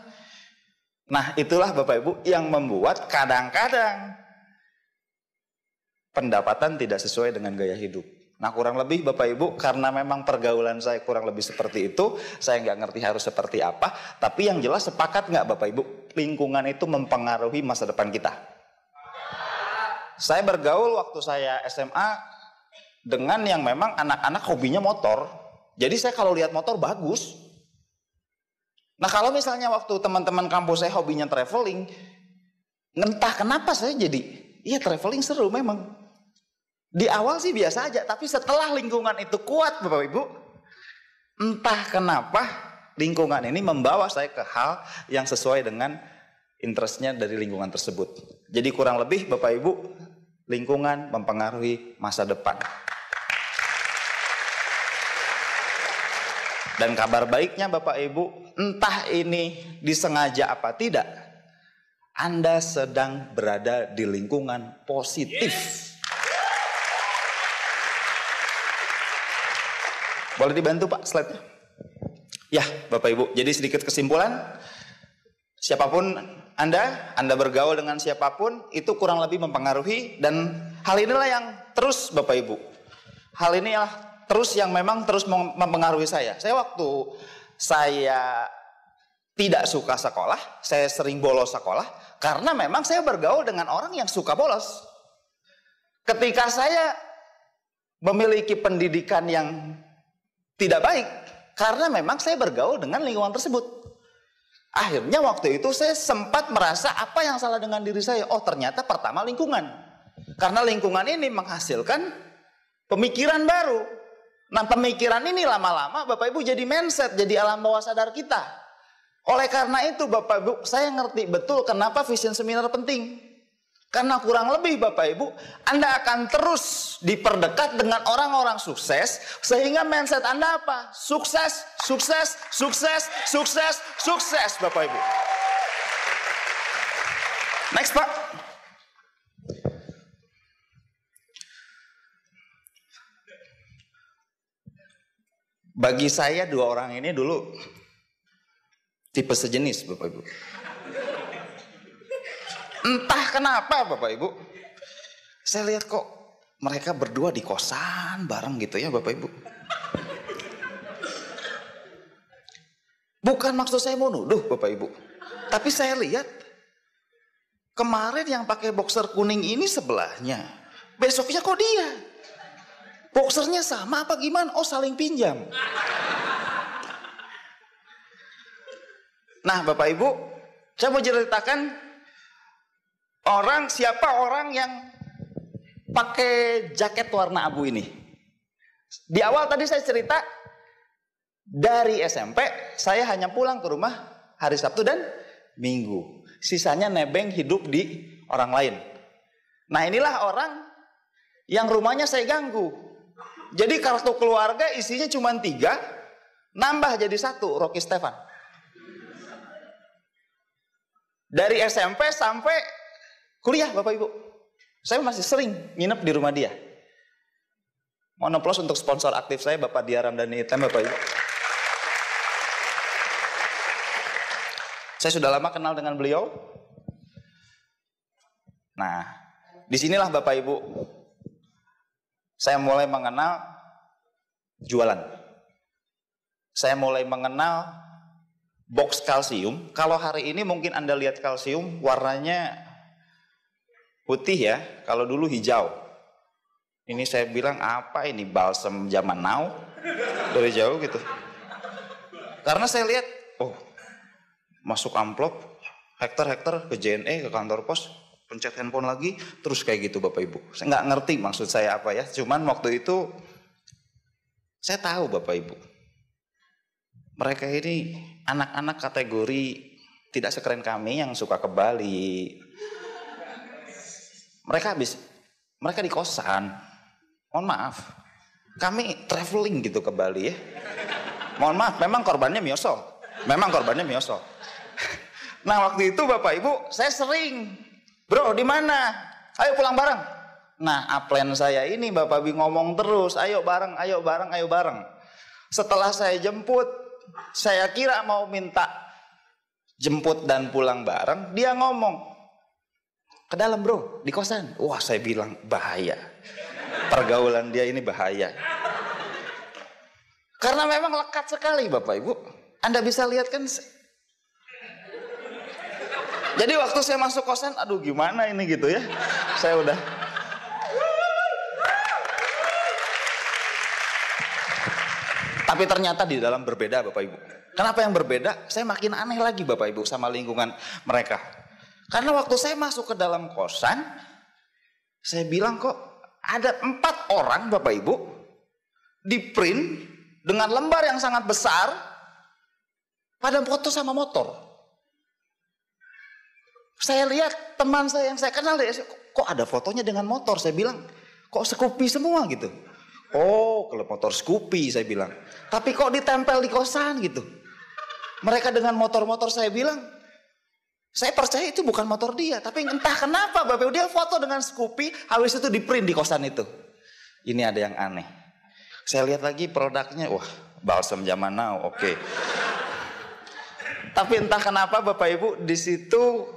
Nah itulah Bapak Ibu yang membuat kadang-kadang pendapatan tidak sesuai dengan gaya hidup. Nah kurang lebih Bapak Ibu karena memang pergaulan saya kurang lebih seperti itu, saya nggak ngerti harus seperti apa, tapi yang jelas sepakat nggak Bapak Ibu, lingkungan itu mempengaruhi masa depan kita. Saya bergaul waktu saya SMA dengan yang memang anak-anak hobinya motor, jadi saya kalau lihat motor bagus. Nah kalau misalnya waktu teman-teman kampus saya hobinya traveling, entah kenapa saya jadi, iya traveling seru memang. Di awal sih biasa aja, tapi setelah lingkungan itu kuat Bapak Ibu, entah kenapa lingkungan ini membawa saya ke hal yang sesuai dengan interestnya dari lingkungan tersebut. Jadi kurang lebih Bapak Ibu, lingkungan mempengaruhi masa depan. Dan kabar baiknya Bapak Ibu, entah ini disengaja apa tidak, Anda sedang berada di lingkungan positif. Yes. Boleh dibantu Pak slide-nya? Ya, Bapak Ibu. Jadi sedikit kesimpulan, siapapun Anda, Anda bergaul dengan siapapun, itu kurang lebih mempengaruhi dan hal inilah yang terus Bapak Ibu. Hal inilah terus yang memang terus mempengaruhi saya. Saya waktu saya tidak suka sekolah, saya sering bolos sekolah karena memang saya bergaul dengan orang yang suka bolos. Ketika saya memiliki pendidikan yang tidak baik karena memang saya bergaul dengan lingkungan tersebut. Akhirnya waktu itu saya sempat merasa apa yang salah dengan diri saya. Oh ternyata pertama lingkungan. Karena lingkungan ini menghasilkan pemikiran baru. Nah pemikiran ini lama-lama Bapak Ibu jadi mindset, jadi alam bawah sadar kita. Oleh karena itu Bapak Ibu, saya ngerti betul kenapa vision seminar penting. Karena kurang lebih Bapak Ibu, Anda akan terus diperdekat dengan orang-orang sukses sehingga mindset Anda apa? Sukses, sukses, sukses, sukses, sukses Bapak Ibu. Next Pak. Bagi saya dua orang ini dulu tipe sejenis Bapak Ibu. Entah kenapa Bapak Ibu. Saya lihat kok mereka berdua di kosan bareng gitu ya Bapak Ibu. Bukan maksud saya mau nuduh Bapak Ibu. Tapi saya lihat kemarin yang pakai boxer kuning ini sebelahnya. Besoknya kok dia? Boxernya sama apa gimana? Oh saling pinjam. Nah Bapak Ibu, saya mau ceritakan orang siapa orang yang pakai jaket warna abu ini. Di awal tadi saya cerita dari SMP saya hanya pulang ke rumah hari Sabtu dan Minggu. Sisanya nebeng hidup di orang lain. Nah inilah orang yang rumahnya saya ganggu. Jadi kartu keluarga isinya cuma tiga, nambah jadi satu, Rocky Stefan. Dari SMP sampai kuliah Bapak Ibu. Saya masih sering nginep di rumah dia. Monoplos untuk sponsor aktif saya Bapak Diaram dan Item Bapak Ibu. Saya sudah lama kenal dengan beliau. Nah, disinilah Bapak Ibu saya mulai mengenal jualan. Saya mulai mengenal box kalsium. Kalau hari ini mungkin Anda lihat kalsium warnanya putih ya, kalau dulu hijau. Ini saya bilang apa ini balsem zaman now dari jauh gitu. Karena saya lihat, oh masuk amplop, hektar-hektar ke JNE ke kantor pos, pencet handphone lagi terus kayak gitu Bapak Ibu. Saya nggak ngerti maksud saya apa ya. Cuman waktu itu saya tahu Bapak Ibu. Mereka ini anak-anak kategori tidak sekeren kami yang suka ke Bali. Mereka habis mereka di kosan. Mohon maaf. Kami traveling gitu ke Bali ya. Mohon maaf, memang korbannya Mioso. Memang korbannya Mioso. <laughs> Nah waktu itu Bapak Ibu saya sering Bro, di mana? Ayo pulang bareng. Nah, aplen saya ini Bapak Bi ngomong terus, ayo bareng, ayo bareng, ayo bareng. Setelah saya jemput, saya kira mau minta jemput dan pulang bareng, dia ngomong, ke dalam bro, di kosan. Wah, saya bilang, bahaya. Pergaulan dia ini bahaya. Karena memang lekat sekali Bapak Ibu. Anda bisa lihat kan jadi waktu saya masuk kosan, aduh gimana ini gitu ya. Saya udah Tapi ternyata di dalam berbeda Bapak Ibu. Kenapa yang berbeda? Saya makin aneh lagi Bapak Ibu sama lingkungan mereka. Karena waktu saya masuk ke dalam kosan, saya bilang kok ada empat orang Bapak Ibu di print dengan lembar yang sangat besar pada foto sama motor. Saya lihat teman saya yang saya kenal kok ada fotonya dengan motor. Saya bilang, kok sekupi semua gitu. Oh, kalau motor Scoopy saya bilang. Tapi kok ditempel di kosan gitu. Mereka dengan motor-motor saya bilang, saya percaya itu bukan motor dia. Tapi entah kenapa Bapak dia foto dengan Scoopy, habis itu di print di kosan itu. Ini ada yang aneh. Saya lihat lagi produknya, wah balsam zaman now, oke. Okay. Tapi entah kenapa Bapak Ibu di situ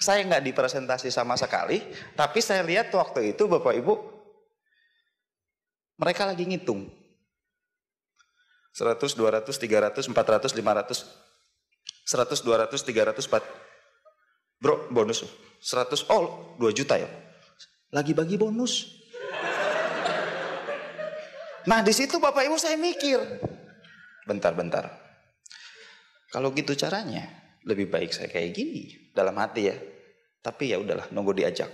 saya nggak dipresentasi sama sekali, tapi saya lihat waktu itu Bapak Ibu mereka lagi ngitung. 100, 200, 300, 400, 500. 100, 200, 300, 4. Bro, bonus. 100, oh 2 juta ya. Lagi bagi bonus. Nah di situ Bapak Ibu saya mikir. Bentar, bentar. Kalau gitu caranya, lebih baik saya kayak gini dalam hati ya. Tapi ya udahlah nunggu diajak.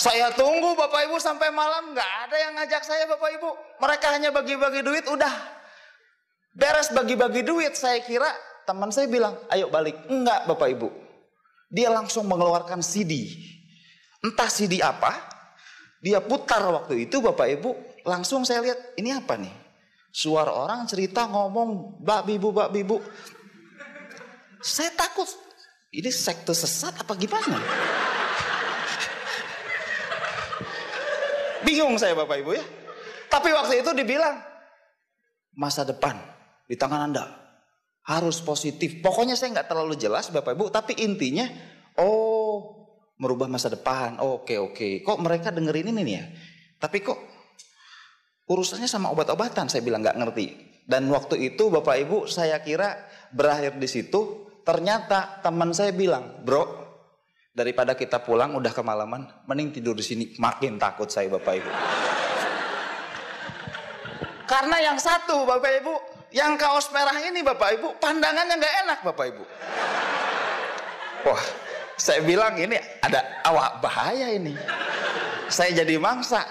saya tunggu Bapak Ibu sampai malam nggak ada yang ngajak saya Bapak Ibu. Mereka hanya bagi-bagi duit udah. Beres bagi-bagi duit saya kira teman saya bilang ayo balik. Enggak Bapak Ibu. Dia langsung mengeluarkan CD. Entah CD apa. Dia putar waktu itu Bapak Ibu. Langsung saya lihat ini apa nih. Suara orang cerita ngomong bapak ibu bapak ibu. Saya takut. Ini sektor sesat apa gimana? Bingung saya Bapak Ibu ya. Tapi waktu itu dibilang masa depan di tangan Anda harus positif. Pokoknya saya nggak terlalu jelas Bapak Ibu, tapi intinya oh merubah masa depan. Oke oke. Kok mereka dengerin ini nih ya? Tapi kok urusannya sama obat-obatan saya bilang nggak ngerti. Dan waktu itu Bapak Ibu saya kira berakhir di situ ternyata teman saya bilang, bro, daripada kita pulang udah kemalaman, mending tidur di sini. Makin takut saya Bapak Ibu. Karena yang satu Bapak Ibu, yang kaos merah ini Bapak Ibu, pandangannya nggak enak Bapak Ibu. Wah, saya bilang ini ada awak bahaya ini. Saya jadi mangsa.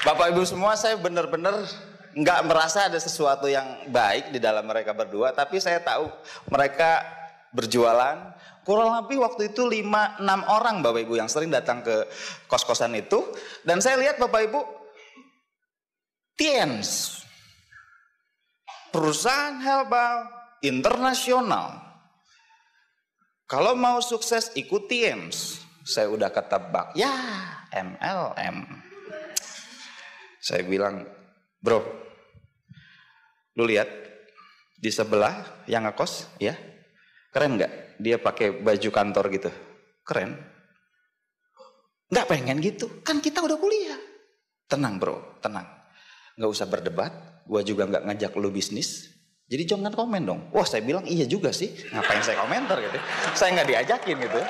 Bapak Ibu semua saya benar-benar nggak merasa ada sesuatu yang baik di dalam mereka berdua, tapi saya tahu mereka berjualan. Kurang lebih waktu itu 5 6 orang Bapak Ibu yang sering datang ke kos-kosan itu dan saya lihat Bapak Ibu Tiens perusahaan herbal internasional. Kalau mau sukses ikuti Tiens, Saya udah ketebak, ya MLM. Saya bilang, bro, lu lihat di sebelah yang ngekos ya, keren nggak? Dia pakai baju kantor gitu, keren. Nggak pengen gitu, kan kita udah kuliah. Tenang bro, tenang. Nggak usah berdebat, gua juga nggak ngajak lu bisnis. Jadi jangan komen dong. Wah saya bilang iya juga sih, ngapain saya komentar gitu. Ya? <laughs> Saya nggak diajakin gitu. Ya.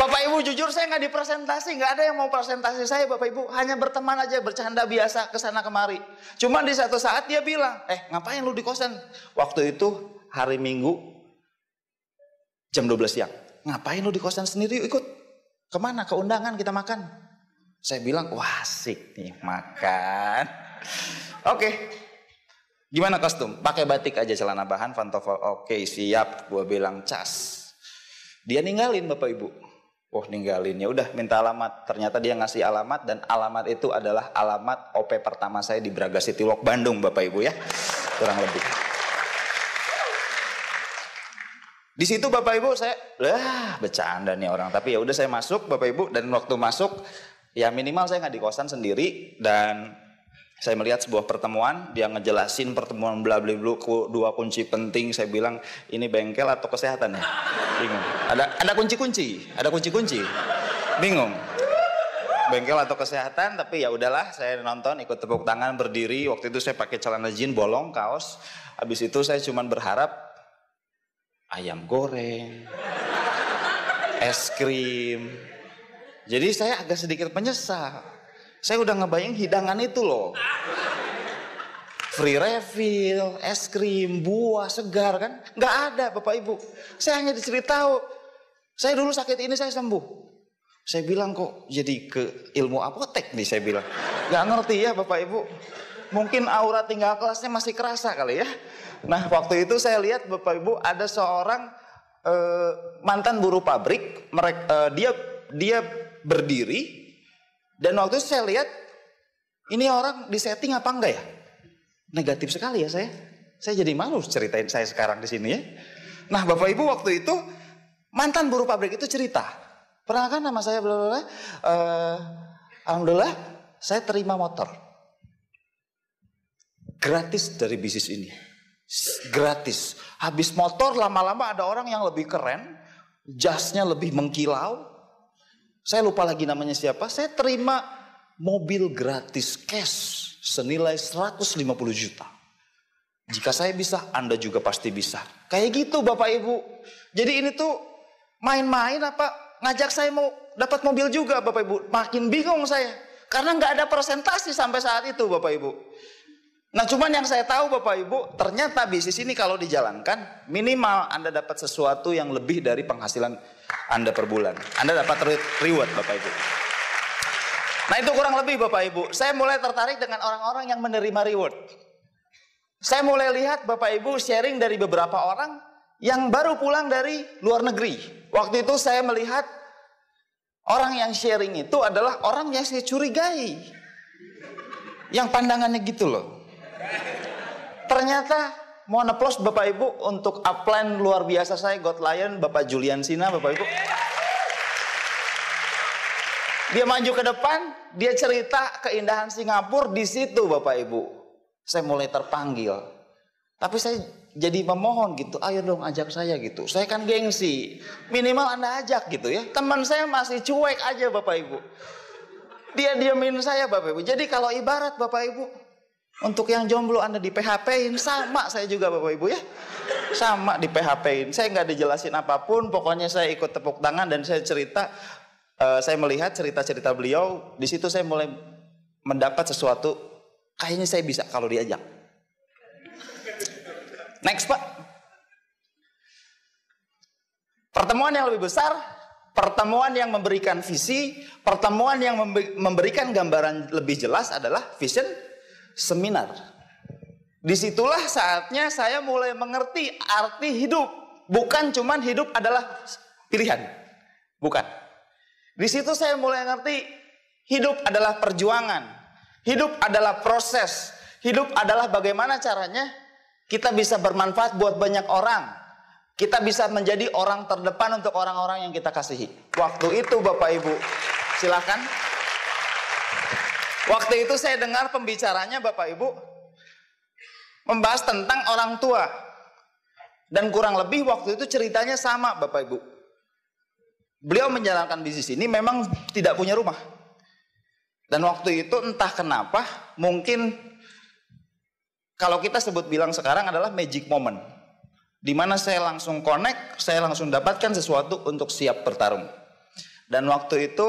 Bapak Ibu jujur saya nggak dipresentasi, nggak ada yang mau presentasi saya Bapak Ibu, hanya berteman aja bercanda biasa ke sana kemari. Cuman di satu saat dia bilang, "Eh, ngapain lu di kosan?" Waktu itu hari Minggu jam 12 siang. "Ngapain lu di kosan sendiri? Yuk ikut. Kemana? Ke undangan kita makan." Saya bilang, "Wah, asik nih makan." Oke. Okay. Gimana kostum? Pakai batik aja celana bahan pantofel. Oke, okay, siap. Gua bilang cas. Dia ninggalin Bapak Ibu. Wah ninggalin ya udah minta alamat. Ternyata dia ngasih alamat dan alamat itu adalah alamat OP pertama saya di Braga City Walk Bandung Bapak Ibu ya. Kurang lebih. Di situ Bapak Ibu saya lah bercanda nih orang tapi ya udah saya masuk Bapak Ibu dan waktu masuk ya minimal saya nggak di kosan sendiri dan saya melihat sebuah pertemuan dia ngejelasin pertemuan bla bla bla dua kunci penting saya bilang ini bengkel atau kesehatan ya bingung ada ada kunci kunci ada kunci kunci bingung bengkel atau kesehatan tapi ya udahlah saya nonton ikut tepuk tangan berdiri waktu itu saya pakai celana jeans bolong kaos habis itu saya cuman berharap ayam goreng es krim jadi saya agak sedikit menyesal saya udah ngebayang hidangan itu loh. Free refill, es krim, buah segar kan? Nggak ada Bapak Ibu. Saya hanya diceritahu. Saya dulu sakit ini saya sembuh. Saya bilang kok jadi ke ilmu apotek nih saya bilang. Gak ngerti ya Bapak Ibu. Mungkin aura tinggal kelasnya masih kerasa kali ya. Nah waktu itu saya lihat Bapak Ibu ada seorang eh, mantan buruh pabrik. Eh, dia dia berdiri dan waktu itu saya lihat ini orang di setting apa enggak ya? Negatif sekali ya saya. Saya jadi malu ceritain saya sekarang di sini ya. Nah bapak ibu waktu itu mantan buruh pabrik itu cerita. Pernah kan nama saya bla bla uh, Alhamdulillah saya terima motor. Gratis dari bisnis ini. Gratis. Habis motor lama-lama ada orang yang lebih keren. Jasnya lebih mengkilau saya lupa lagi namanya siapa. Saya terima mobil gratis cash senilai 150 juta. Jika saya bisa, Anda juga pasti bisa. Kayak gitu Bapak Ibu. Jadi ini tuh main-main apa ngajak saya mau dapat mobil juga Bapak Ibu. Makin bingung saya. Karena nggak ada presentasi sampai saat itu Bapak Ibu. Nah cuman yang saya tahu Bapak Ibu, ternyata bisnis ini kalau dijalankan, minimal Anda dapat sesuatu yang lebih dari penghasilan Anda per bulan. Anda dapat reward Bapak Ibu. Nah itu kurang lebih Bapak Ibu, saya mulai tertarik dengan orang-orang yang menerima reward. Saya mulai lihat Bapak Ibu sharing dari beberapa orang yang baru pulang dari luar negeri. Waktu itu saya melihat orang yang sharing itu adalah orang yang saya curigai. Yang pandangannya gitu loh. Ternyata mau neplos Bapak Ibu untuk upline luar biasa saya God Lion Bapak Julian Sina Bapak Ibu. Dia maju ke depan, dia cerita keindahan Singapura di situ Bapak Ibu. Saya mulai terpanggil. Tapi saya jadi memohon gitu, ayo dong ajak saya gitu. Saya kan gengsi, minimal Anda ajak gitu ya. Teman saya masih cuek aja Bapak Ibu. Dia diamin saya Bapak Ibu. Jadi kalau ibarat Bapak Ibu, untuk yang jomblo Anda di PHP-in sama saya juga Bapak Ibu ya. Sama di PHP-in. Saya nggak dijelasin apapun, pokoknya saya ikut tepuk tangan dan saya cerita uh, saya melihat cerita-cerita beliau, di situ saya mulai mendapat sesuatu kayaknya saya bisa kalau diajak. Next, Pak. Pertemuan yang lebih besar, pertemuan yang memberikan visi, pertemuan yang memberikan gambaran lebih jelas adalah vision seminar. Disitulah saatnya saya mulai mengerti arti hidup. Bukan cuman hidup adalah pilihan. Bukan. Di situ saya mulai ngerti hidup adalah perjuangan. Hidup adalah proses. Hidup adalah bagaimana caranya kita bisa bermanfaat buat banyak orang. Kita bisa menjadi orang terdepan untuk orang-orang yang kita kasihi. Waktu itu Bapak Ibu, silakan. Waktu itu saya dengar pembicaranya Bapak Ibu membahas tentang orang tua. Dan kurang lebih waktu itu ceritanya sama Bapak Ibu. Beliau menjalankan bisnis ini memang tidak punya rumah. Dan waktu itu entah kenapa mungkin kalau kita sebut bilang sekarang adalah magic moment. Di mana saya langsung connect, saya langsung dapatkan sesuatu untuk siap bertarung. Dan waktu itu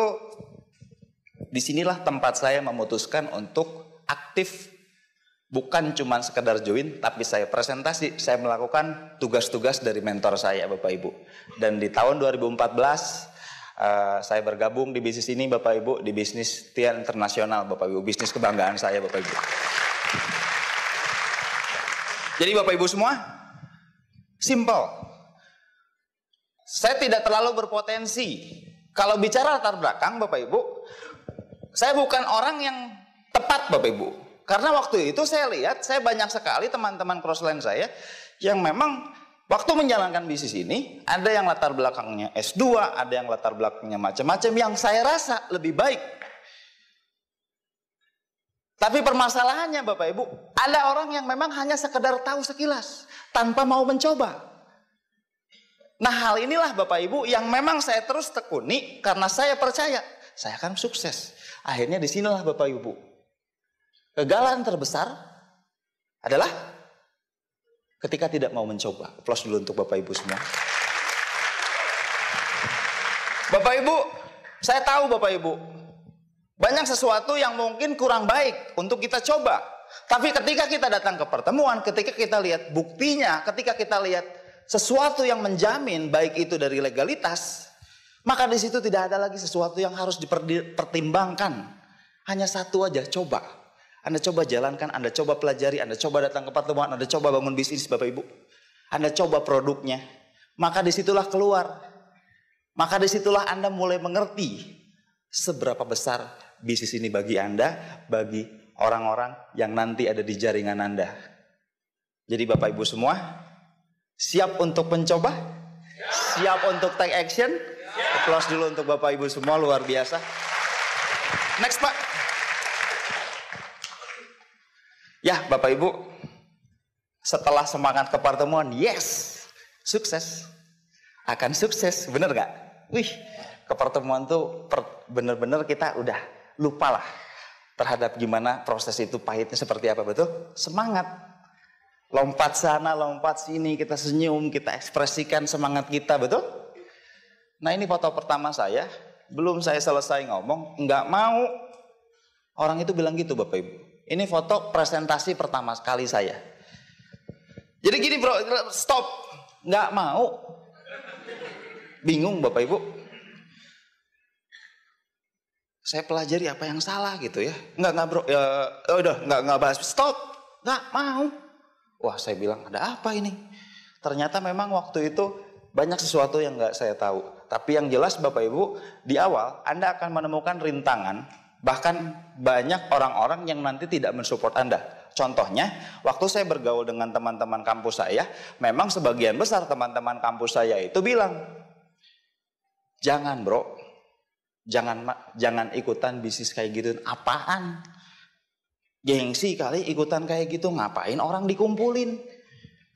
disinilah tempat saya memutuskan untuk aktif bukan cuma sekedar join tapi saya presentasi saya melakukan tugas-tugas dari mentor saya Bapak Ibu dan di tahun 2014 uh, eh, saya bergabung di bisnis ini Bapak Ibu di bisnis Tian Internasional Bapak Ibu bisnis kebanggaan saya Bapak Ibu jadi Bapak Ibu semua simple saya tidak terlalu berpotensi kalau bicara latar belakang Bapak Ibu saya bukan orang yang tepat Bapak Ibu. Karena waktu itu saya lihat, saya banyak sekali teman-teman crossline saya yang memang waktu menjalankan bisnis ini, ada yang latar belakangnya S2, ada yang latar belakangnya macam-macam yang saya rasa lebih baik. Tapi permasalahannya Bapak Ibu, ada orang yang memang hanya sekedar tahu sekilas, tanpa mau mencoba. Nah hal inilah Bapak Ibu yang memang saya terus tekuni karena saya percaya saya akan sukses. Akhirnya disinilah Bapak Ibu. Kegagalan terbesar adalah ketika tidak mau mencoba. Plus dulu untuk Bapak Ibu semua. Bapak Ibu, saya tahu Bapak Ibu. Banyak sesuatu yang mungkin kurang baik untuk kita coba. Tapi ketika kita datang ke pertemuan, ketika kita lihat buktinya, ketika kita lihat sesuatu yang menjamin baik itu dari legalitas, maka di situ tidak ada lagi sesuatu yang harus dipertimbangkan. Hanya satu aja, coba. Anda coba jalankan, Anda coba pelajari, Anda coba datang ke pertemuan, Anda coba bangun bisnis Bapak Ibu. Anda coba produknya. Maka disitulah keluar. Maka disitulah Anda mulai mengerti seberapa besar bisnis ini bagi Anda, bagi orang-orang yang nanti ada di jaringan Anda. Jadi Bapak Ibu semua, siap untuk mencoba? Siap, untuk take action? Aplaus dulu untuk Bapak Ibu semua luar biasa. Next Pak. Ya Bapak Ibu, setelah semangat kepertemuan, yes, sukses. Akan sukses, bener gak? Wih, kepertemuan tuh bener-bener kita udah lupa lah terhadap gimana proses itu pahitnya seperti apa, betul? Semangat, lompat sana, lompat sini, kita senyum, kita ekspresikan semangat kita, betul? Nah ini foto pertama saya, belum saya selesai ngomong, nggak mau orang itu bilang gitu Bapak Ibu. Ini foto presentasi pertama sekali saya. Jadi gini bro, stop, nggak mau. Bingung Bapak Ibu. Saya pelajari apa yang salah gitu ya. Nggak nggak bro, ya, ya udah nggak nggak bahas. Stop, nggak mau. Wah saya bilang ada apa ini? Ternyata memang waktu itu banyak sesuatu yang nggak saya tahu. Tapi yang jelas Bapak Ibu, di awal Anda akan menemukan rintangan, bahkan banyak orang-orang yang nanti tidak mensupport Anda. Contohnya, waktu saya bergaul dengan teman-teman kampus saya, memang sebagian besar teman-teman kampus saya itu bilang, "Jangan, Bro. Jangan jangan ikutan bisnis kayak gitu. Apaan? Gengsi kali ikutan kayak gitu, ngapain orang dikumpulin?"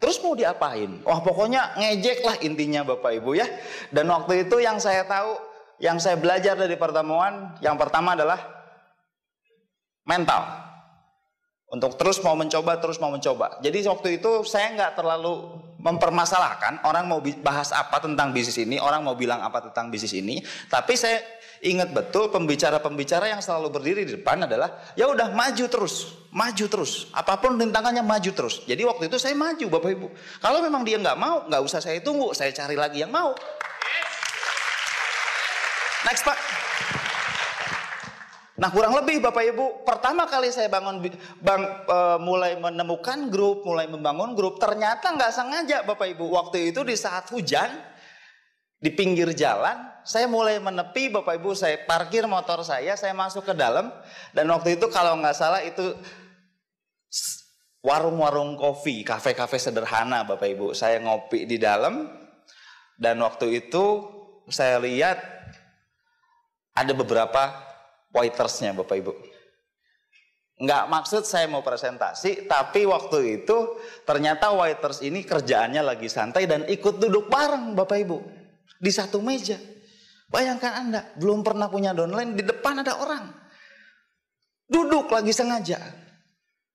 Terus mau diapain? Wah pokoknya ngejek lah intinya Bapak Ibu ya. Dan waktu itu yang saya tahu, yang saya belajar dari pertemuan, yang pertama adalah mental. Untuk terus mau mencoba, terus mau mencoba. Jadi waktu itu saya nggak terlalu mempermasalahkan orang mau bahas apa tentang bisnis ini, orang mau bilang apa tentang bisnis ini. Tapi saya ingat betul pembicara-pembicara yang selalu berdiri di depan adalah ya udah maju terus, maju terus. Apapun rintangannya maju terus. Jadi waktu itu saya maju Bapak Ibu. Kalau memang dia nggak mau, nggak usah saya tunggu, saya cari lagi yang mau. Next Pak. Nah kurang lebih Bapak Ibu, pertama kali saya bangun bang, e, mulai menemukan grup, mulai membangun grup, ternyata nggak sengaja Bapak Ibu. Waktu itu di saat hujan, di pinggir jalan, saya mulai menepi Bapak Ibu, saya parkir motor saya, saya masuk ke dalam dan waktu itu kalau nggak salah itu warung-warung kopi, kafe-kafe sederhana Bapak Ibu. Saya ngopi di dalam dan waktu itu saya lihat ada beberapa waitersnya Bapak Ibu. Nggak maksud saya mau presentasi, tapi waktu itu ternyata waiters ini kerjaannya lagi santai dan ikut duduk bareng Bapak Ibu. Di satu meja. Bayangkan Anda belum pernah punya downline, di depan ada orang. Duduk lagi sengaja.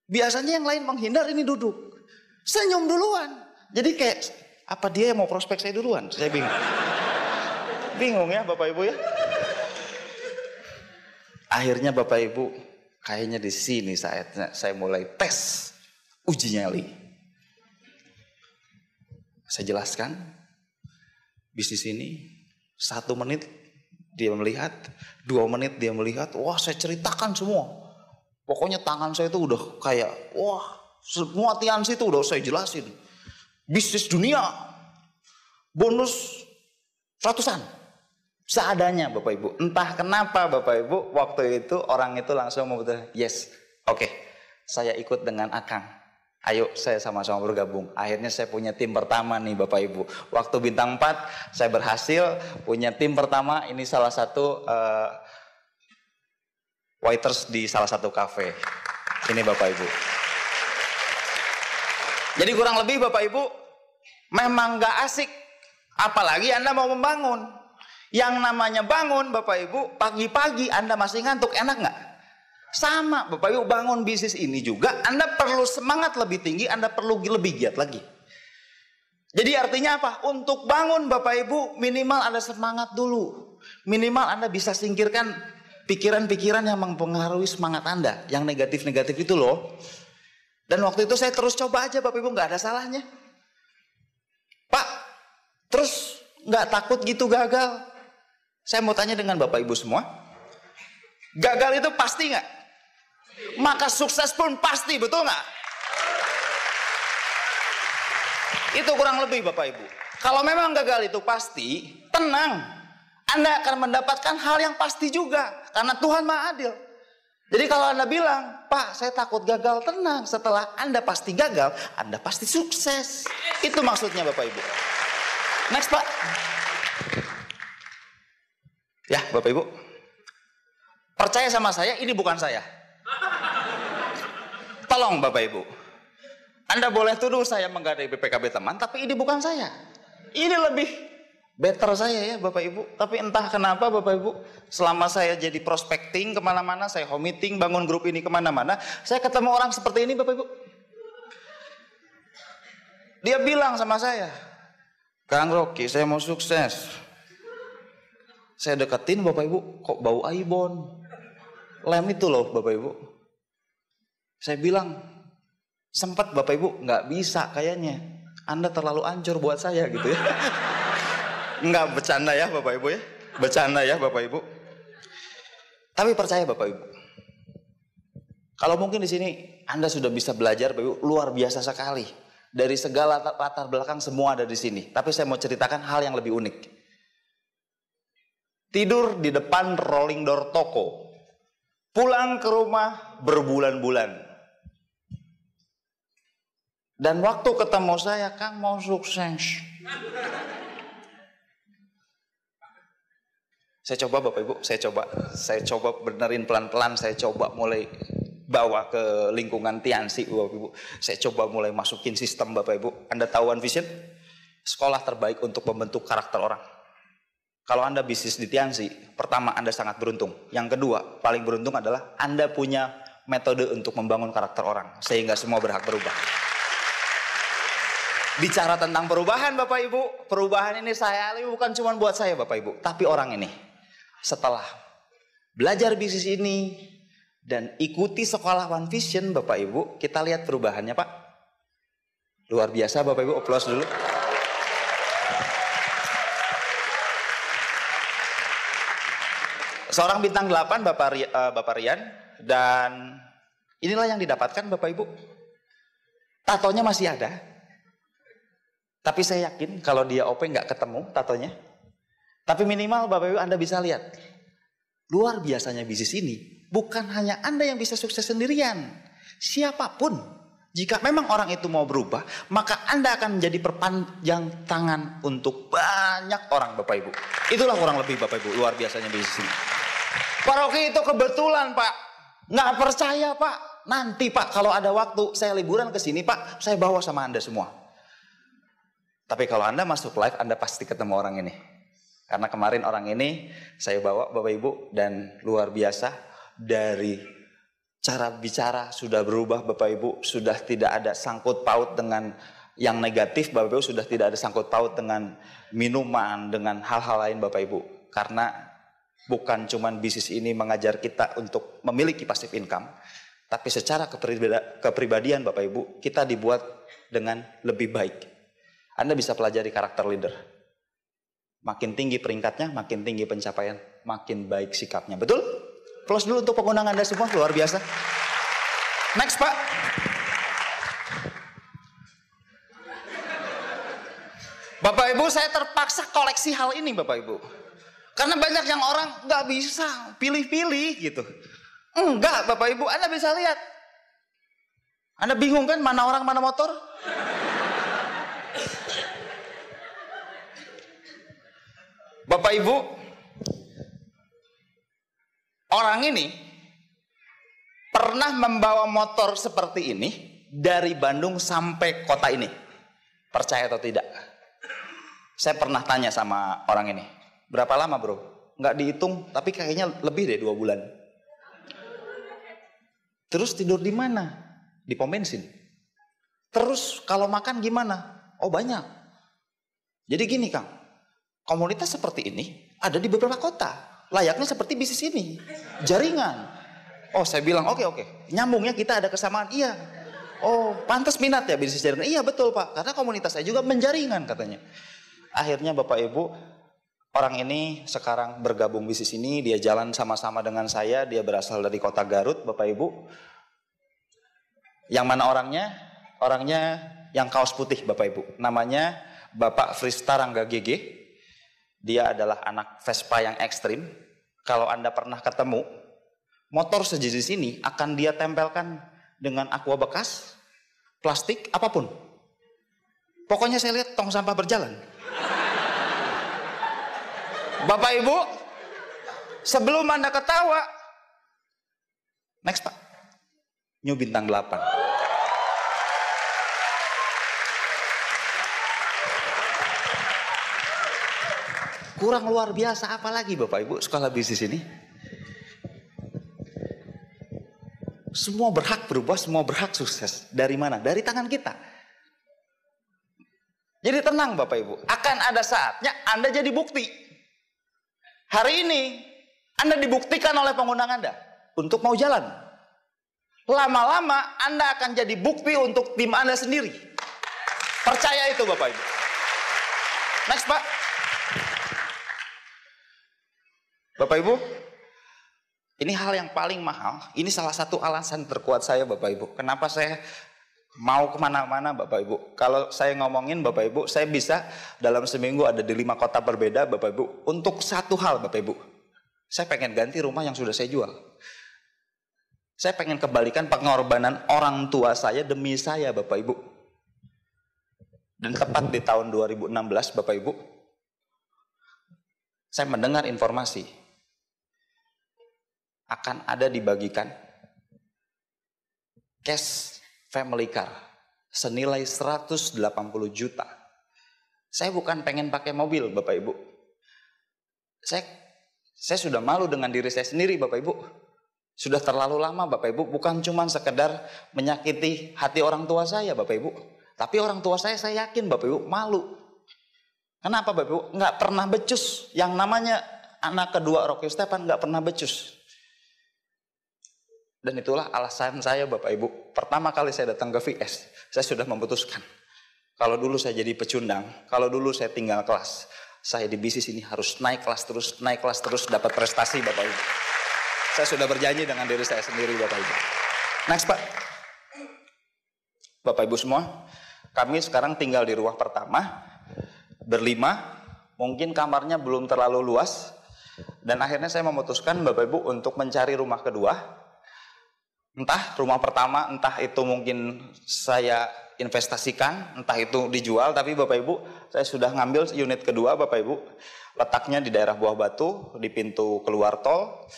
Biasanya yang lain menghindar, ini duduk. Senyum duluan. Jadi kayak, apa dia yang mau prospek saya duluan? Saya bingung. bingung ya Bapak Ibu ya. Akhirnya Bapak Ibu, kayaknya di sini saatnya saya mulai tes uji nyali. Saya jelaskan, bisnis ini satu menit dia melihat, dua menit dia melihat, wah saya ceritakan semua. Pokoknya tangan saya itu udah kayak, wah semua tiansi itu udah saya jelasin. Bisnis dunia, bonus ratusan. Seadanya Bapak Ibu. Entah kenapa Bapak Ibu waktu itu orang itu langsung memutuskan, yes, oke, okay, saya ikut dengan Akang Ayo saya sama-sama bergabung. Akhirnya saya punya tim pertama nih Bapak Ibu. Waktu bintang 4 saya berhasil punya tim pertama. Ini salah satu uh, waiters di salah satu kafe. Ini Bapak Ibu. Jadi kurang lebih Bapak Ibu memang gak asik. Apalagi Anda mau membangun. Yang namanya bangun Bapak Ibu pagi-pagi Anda masih ngantuk enak nggak? Sama, Bapak Ibu bangun bisnis ini juga, Anda perlu semangat lebih tinggi, Anda perlu lebih giat lagi. Jadi artinya apa? Untuk bangun Bapak Ibu minimal Anda semangat dulu. Minimal Anda bisa singkirkan pikiran-pikiran yang mempengaruhi semangat Anda. Yang negatif-negatif itu loh. Dan waktu itu saya terus coba aja Bapak Ibu nggak ada salahnya. Pak, terus nggak takut gitu gagal? Saya mau tanya dengan Bapak Ibu semua. Gagal itu pasti nggak? maka sukses pun pasti, betul nggak? Itu kurang lebih Bapak Ibu. Kalau memang gagal itu pasti, tenang. Anda akan mendapatkan hal yang pasti juga. Karena Tuhan maha adil. Jadi kalau Anda bilang, Pak saya takut gagal, tenang. Setelah Anda pasti gagal, Anda pasti sukses. Itu maksudnya Bapak Ibu. Next Pak. Ya Bapak Ibu. Percaya sama saya, ini bukan saya. Tolong Bapak Ibu. Anda boleh tuduh saya menggadai BPKB teman, tapi ini bukan saya. Ini lebih better saya ya Bapak Ibu. Tapi entah kenapa Bapak Ibu, selama saya jadi prospecting kemana-mana, saya home meeting, bangun grup ini kemana-mana, saya ketemu orang seperti ini Bapak Ibu. Dia bilang sama saya, Kang Rocky, saya mau sukses. Saya deketin Bapak Ibu, kok bau aibon? lem itu loh Bapak Ibu. Saya bilang, sempat Bapak Ibu nggak bisa kayaknya. Anda terlalu ancur buat saya gitu ya. <laughs> nggak bercanda ya Bapak Ibu ya. Bercanda ya Bapak Ibu. Tapi percaya Bapak Ibu. Kalau mungkin di sini Anda sudah bisa belajar Bapak Ibu luar biasa sekali. Dari segala latar belakang semua ada di sini. Tapi saya mau ceritakan hal yang lebih unik. Tidur di depan rolling door toko pulang ke rumah berbulan-bulan. Dan waktu ketemu saya, Kang mau sukses. Saya coba Bapak Ibu, saya coba, saya coba benerin pelan-pelan, saya coba mulai bawa ke lingkungan Tiansi Bapak Ibu. Saya coba mulai masukin sistem Bapak Ibu. Anda tahuan Vision? Sekolah terbaik untuk membentuk karakter orang. Kalau Anda bisnis di Tiansi, pertama Anda sangat beruntung. Yang kedua, paling beruntung adalah Anda punya metode untuk membangun karakter orang sehingga semua berhak berubah. Bicara tentang perubahan Bapak Ibu, perubahan ini saya alami bukan cuma buat saya Bapak Ibu, tapi orang ini. Setelah belajar bisnis ini dan ikuti sekolah One Vision Bapak Ibu, kita lihat perubahannya Pak. Luar biasa Bapak Ibu, applause dulu. Seorang bintang 8 Bapak, uh, Bapak Rian dan inilah yang didapatkan Bapak Ibu. Tatonya masih ada. Tapi saya yakin kalau dia OP nggak ketemu tatonya. Tapi minimal Bapak Ibu Anda bisa lihat. Luar biasanya bisnis ini bukan hanya Anda yang bisa sukses sendirian. Siapapun jika memang orang itu mau berubah, maka Anda akan menjadi perpanjang tangan untuk banyak orang Bapak Ibu. Itulah kurang lebih Bapak Ibu, luar biasanya bisnis ini. Pak itu kebetulan Pak. Nggak percaya Pak. Nanti Pak kalau ada waktu saya liburan ke sini Pak. Saya bawa sama Anda semua. Tapi kalau Anda masuk live Anda pasti ketemu orang ini. Karena kemarin orang ini saya bawa Bapak Ibu dan luar biasa dari cara bicara sudah berubah Bapak Ibu sudah tidak ada sangkut paut dengan yang negatif Bapak Ibu sudah tidak ada sangkut paut dengan minuman dengan hal-hal lain Bapak Ibu karena Bukan cuma bisnis ini mengajar kita untuk memiliki passive income, tapi secara kepribadian Bapak Ibu, kita dibuat dengan lebih baik. Anda bisa pelajari karakter leader. Makin tinggi peringkatnya, makin tinggi pencapaian, makin baik sikapnya. Betul? Plus dulu untuk pengundang Anda semua, luar biasa. Next Pak. Bapak Ibu, saya terpaksa koleksi hal ini Bapak Ibu. Karena banyak yang orang nggak bisa pilih-pilih gitu. Enggak, Bapak Ibu, Anda bisa lihat. Anda bingung kan mana orang mana motor? Bapak Ibu, orang ini pernah membawa motor seperti ini dari Bandung sampai kota ini. Percaya atau tidak? Saya pernah tanya sama orang ini. Berapa lama bro? Nggak dihitung, tapi kayaknya lebih deh dua bulan. Terus tidur di mana? Di pom bensin. Terus kalau makan gimana? Oh banyak. Jadi gini Kang, komunitas seperti ini ada di beberapa kota. Layaknya seperti bisnis ini. Jaringan. Oh saya bilang oke okay, oke. Okay. Nyambungnya kita ada kesamaan. Iya. Oh pantas minat ya bisnis jaringan. Iya betul Pak. Karena komunitas saya juga menjaringan katanya. Akhirnya Bapak Ibu Orang ini sekarang bergabung bisnis ini, dia jalan sama-sama dengan saya, dia berasal dari kota Garut, Bapak Ibu. Yang mana orangnya? Orangnya yang kaos putih, Bapak Ibu. Namanya Bapak Frista Rangga GG. Dia adalah anak Vespa yang ekstrim. Kalau Anda pernah ketemu, motor sejenis ini akan dia tempelkan dengan aqua bekas, plastik, apapun. Pokoknya saya lihat tong sampah berjalan. Bapak Ibu, sebelum Anda ketawa, next Pak. New bintang 8. Kurang luar biasa apalagi Bapak Ibu sekolah bisnis ini? Semua berhak berubah, semua berhak sukses. Dari mana? Dari tangan kita. Jadi tenang Bapak Ibu, akan ada saatnya Anda jadi bukti. Hari ini Anda dibuktikan oleh pengundang Anda untuk mau jalan. Lama-lama Anda akan jadi bukti untuk tim Anda sendiri. Percaya itu Bapak Ibu. Next Pak. Bapak Ibu, ini hal yang paling mahal. Ini salah satu alasan terkuat saya Bapak Ibu. Kenapa saya Mau kemana-mana Bapak Ibu. Kalau saya ngomongin Bapak Ibu, saya bisa dalam seminggu ada di lima kota berbeda Bapak Ibu. Untuk satu hal Bapak Ibu. Saya pengen ganti rumah yang sudah saya jual. Saya pengen kebalikan pengorbanan orang tua saya demi saya Bapak Ibu. Dan tepat di tahun 2016 Bapak Ibu, saya mendengar informasi akan ada dibagikan cash family car senilai 180 juta. Saya bukan pengen pakai mobil, Bapak Ibu. Saya saya sudah malu dengan diri saya sendiri, Bapak Ibu. Sudah terlalu lama, Bapak Ibu, bukan cuma sekedar menyakiti hati orang tua saya, Bapak Ibu. Tapi orang tua saya, saya yakin, Bapak Ibu, malu. Kenapa Bapak Ibu? Nggak pernah becus. Yang namanya anak kedua Rocky Stepan nggak pernah becus. Dan itulah alasan saya Bapak Ibu. Pertama kali saya datang ke VS, saya sudah memutuskan. Kalau dulu saya jadi pecundang, kalau dulu saya tinggal kelas, saya di bisnis ini harus naik kelas terus, naik kelas terus, dapat prestasi Bapak Ibu. Saya sudah berjanji dengan diri saya sendiri Bapak Ibu. Next Pak. Bapak Ibu semua, kami sekarang tinggal di ruang pertama, berlima, mungkin kamarnya belum terlalu luas, dan akhirnya saya memutuskan Bapak Ibu untuk mencari rumah kedua, entah rumah pertama, entah itu mungkin saya investasikan, entah itu dijual, tapi Bapak Ibu, saya sudah ngambil unit kedua Bapak Ibu, letaknya di daerah Buah Batu, di pintu keluar tol,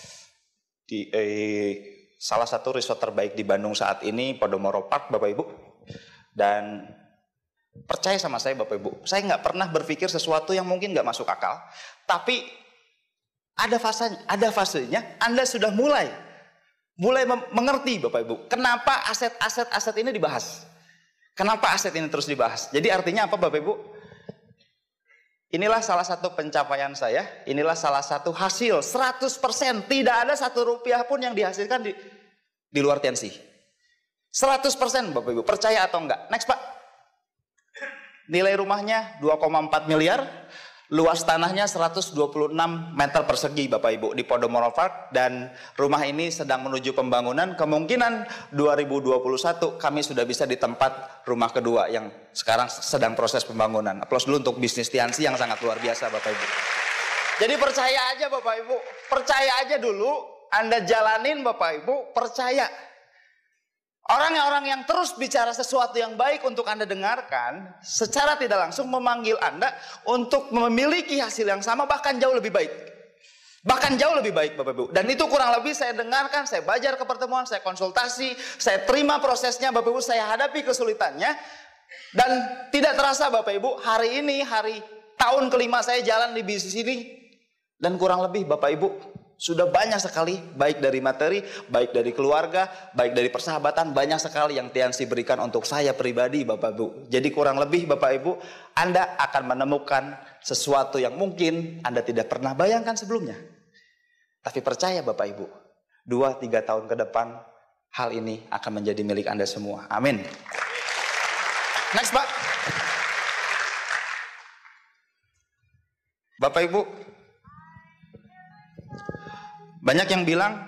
di eh, salah satu resort terbaik di Bandung saat ini, Podomoro Park Bapak Ibu, dan percaya sama saya Bapak Ibu, saya nggak pernah berpikir sesuatu yang mungkin nggak masuk akal, tapi ada fasenya, ada fasenya, Anda sudah mulai mulai mengerti Bapak Ibu, kenapa aset-aset aset ini dibahas. Kenapa aset ini terus dibahas? Jadi artinya apa Bapak Ibu? Inilah salah satu pencapaian saya, inilah salah satu hasil 100%, tidak ada satu rupiah pun yang dihasilkan di, di luar tensi. 100% Bapak Ibu, percaya atau enggak? Next Pak. Nilai rumahnya 2,4 miliar, Luas tanahnya 126 meter persegi Bapak Ibu di Podomoro Park dan rumah ini sedang menuju pembangunan. Kemungkinan 2021 kami sudah bisa di tempat rumah kedua yang sekarang sedang proses pembangunan. Aplaus dulu untuk bisnis Tiansi yang sangat luar biasa Bapak Ibu. Jadi percaya aja Bapak Ibu, percaya aja dulu. Anda jalanin Bapak Ibu, percaya Orang-orang yang terus bicara sesuatu yang baik untuk Anda dengarkan, secara tidak langsung memanggil Anda untuk memiliki hasil yang sama, bahkan jauh lebih baik. Bahkan jauh lebih baik Bapak Ibu. Dan itu kurang lebih saya dengarkan, saya belajar ke pertemuan, saya konsultasi, saya terima prosesnya Bapak Ibu, saya hadapi kesulitannya. Dan tidak terasa Bapak Ibu, hari ini, hari tahun kelima saya jalan di bisnis ini. Dan kurang lebih Bapak Ibu, sudah banyak sekali, baik dari materi, baik dari keluarga, baik dari persahabatan, banyak sekali yang Tiansi berikan untuk saya pribadi, Bapak Ibu. Jadi kurang lebih Bapak Ibu, Anda akan menemukan sesuatu yang mungkin Anda tidak pernah bayangkan sebelumnya. Tapi percaya Bapak Ibu, dua tiga tahun ke depan, hal ini akan menjadi milik Anda semua. Amin. Next, Pak. Bapak Ibu, banyak yang bilang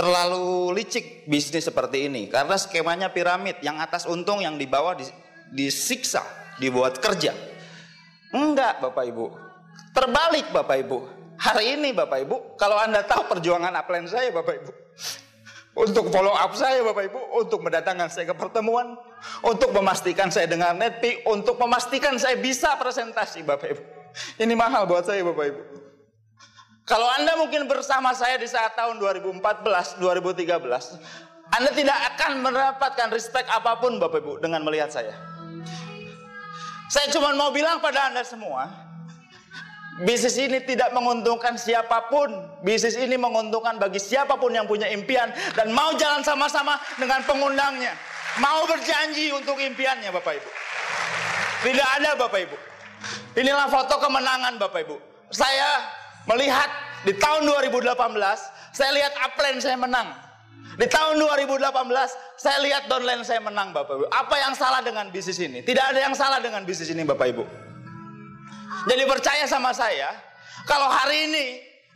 terlalu licik bisnis seperti ini karena skemanya piramid, yang atas untung, yang di bawah disiksa, dibuat kerja. Enggak, Bapak Ibu. Terbalik, Bapak Ibu. Hari ini, Bapak Ibu, kalau Anda tahu perjuangan upline saya, Bapak Ibu, untuk follow up saya Bapak Ibu, untuk mendatangkan saya ke pertemuan, untuk memastikan saya dengar netpi, untuk memastikan saya bisa presentasi Bapak Ibu. Ini mahal buat saya Bapak Ibu. Kalau Anda mungkin bersama saya di saat tahun 2014, 2013, anda tidak akan mendapatkan respect apapun Bapak Ibu dengan melihat saya. Saya cuma mau bilang pada Anda semua, bisnis ini tidak menguntungkan siapapun. Bisnis ini menguntungkan bagi siapapun yang punya impian dan mau jalan sama-sama dengan pengundangnya. Mau berjanji untuk impiannya Bapak Ibu. Tidak ada Bapak Ibu. Inilah foto kemenangan Bapak Ibu. Saya melihat di tahun 2018 saya lihat upline saya menang. Di tahun 2018 saya lihat downline saya menang Bapak Ibu. Apa yang salah dengan bisnis ini? Tidak ada yang salah dengan bisnis ini Bapak Ibu. Jadi percaya sama saya, kalau hari ini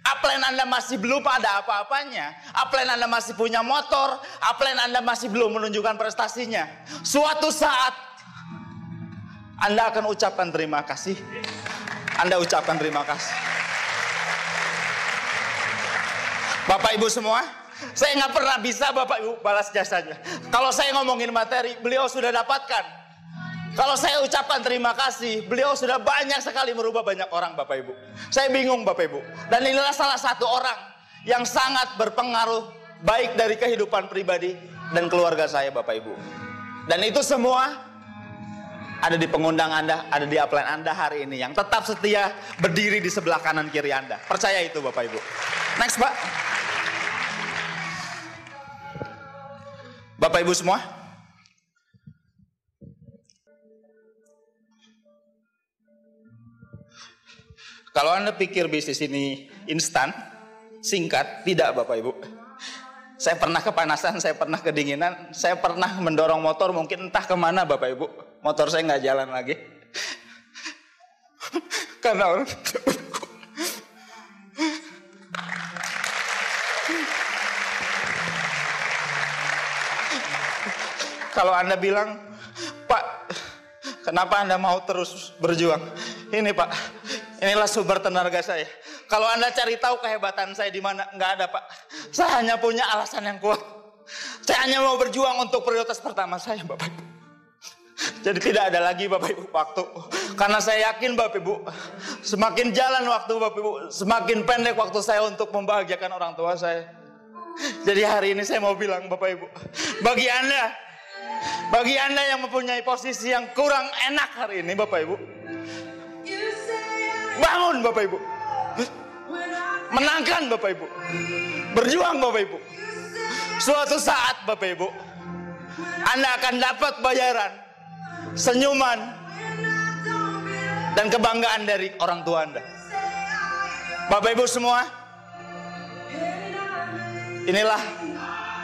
upline Anda masih belum ada apa-apanya, upline Anda masih punya motor, upline Anda masih belum menunjukkan prestasinya. Suatu saat Anda akan ucapkan terima kasih. Anda ucapkan terima kasih. Bapak Ibu semua, saya nggak pernah bisa Bapak Ibu balas jasanya. Kalau saya ngomongin materi, beliau sudah dapatkan. Kalau saya ucapkan terima kasih, beliau sudah banyak sekali merubah banyak orang Bapak Ibu. Saya bingung Bapak Ibu. Dan inilah salah satu orang yang sangat berpengaruh baik dari kehidupan pribadi dan keluarga saya Bapak Ibu. Dan itu semua ada di pengundang Anda, ada di upline Anda hari ini yang tetap setia berdiri di sebelah kanan kiri Anda. Percaya itu Bapak Ibu. Next Pak. Bapak Ibu semua? Kalau Anda pikir bisnis ini instan, singkat, tidak Bapak Ibu. Saya pernah kepanasan, saya pernah kedinginan, saya pernah mendorong motor mungkin entah kemana Bapak Ibu. Motor saya nggak jalan lagi. <laughs> Karena orang Kalau Anda bilang, Pak, kenapa Anda mau terus berjuang? Ini Pak, inilah sumber tenaga saya. Kalau Anda cari tahu kehebatan saya di mana, nggak ada Pak. Saya hanya punya alasan yang kuat. Saya hanya mau berjuang untuk prioritas pertama saya, Bapak Ibu. Jadi tidak ada lagi Bapak Ibu waktu. Karena saya yakin Bapak Ibu, semakin jalan waktu Bapak Ibu, semakin pendek waktu saya untuk membahagiakan orang tua saya. Jadi hari ini saya mau bilang Bapak Ibu, bagi Anda bagi Anda yang mempunyai posisi yang kurang enak hari ini, Bapak Ibu. Bangun Bapak Ibu. Menangkan Bapak Ibu. Berjuang Bapak Ibu. Suatu saat Bapak Ibu, Anda akan dapat bayaran, senyuman, dan kebanggaan dari orang tua Anda. Bapak Ibu semua, inilah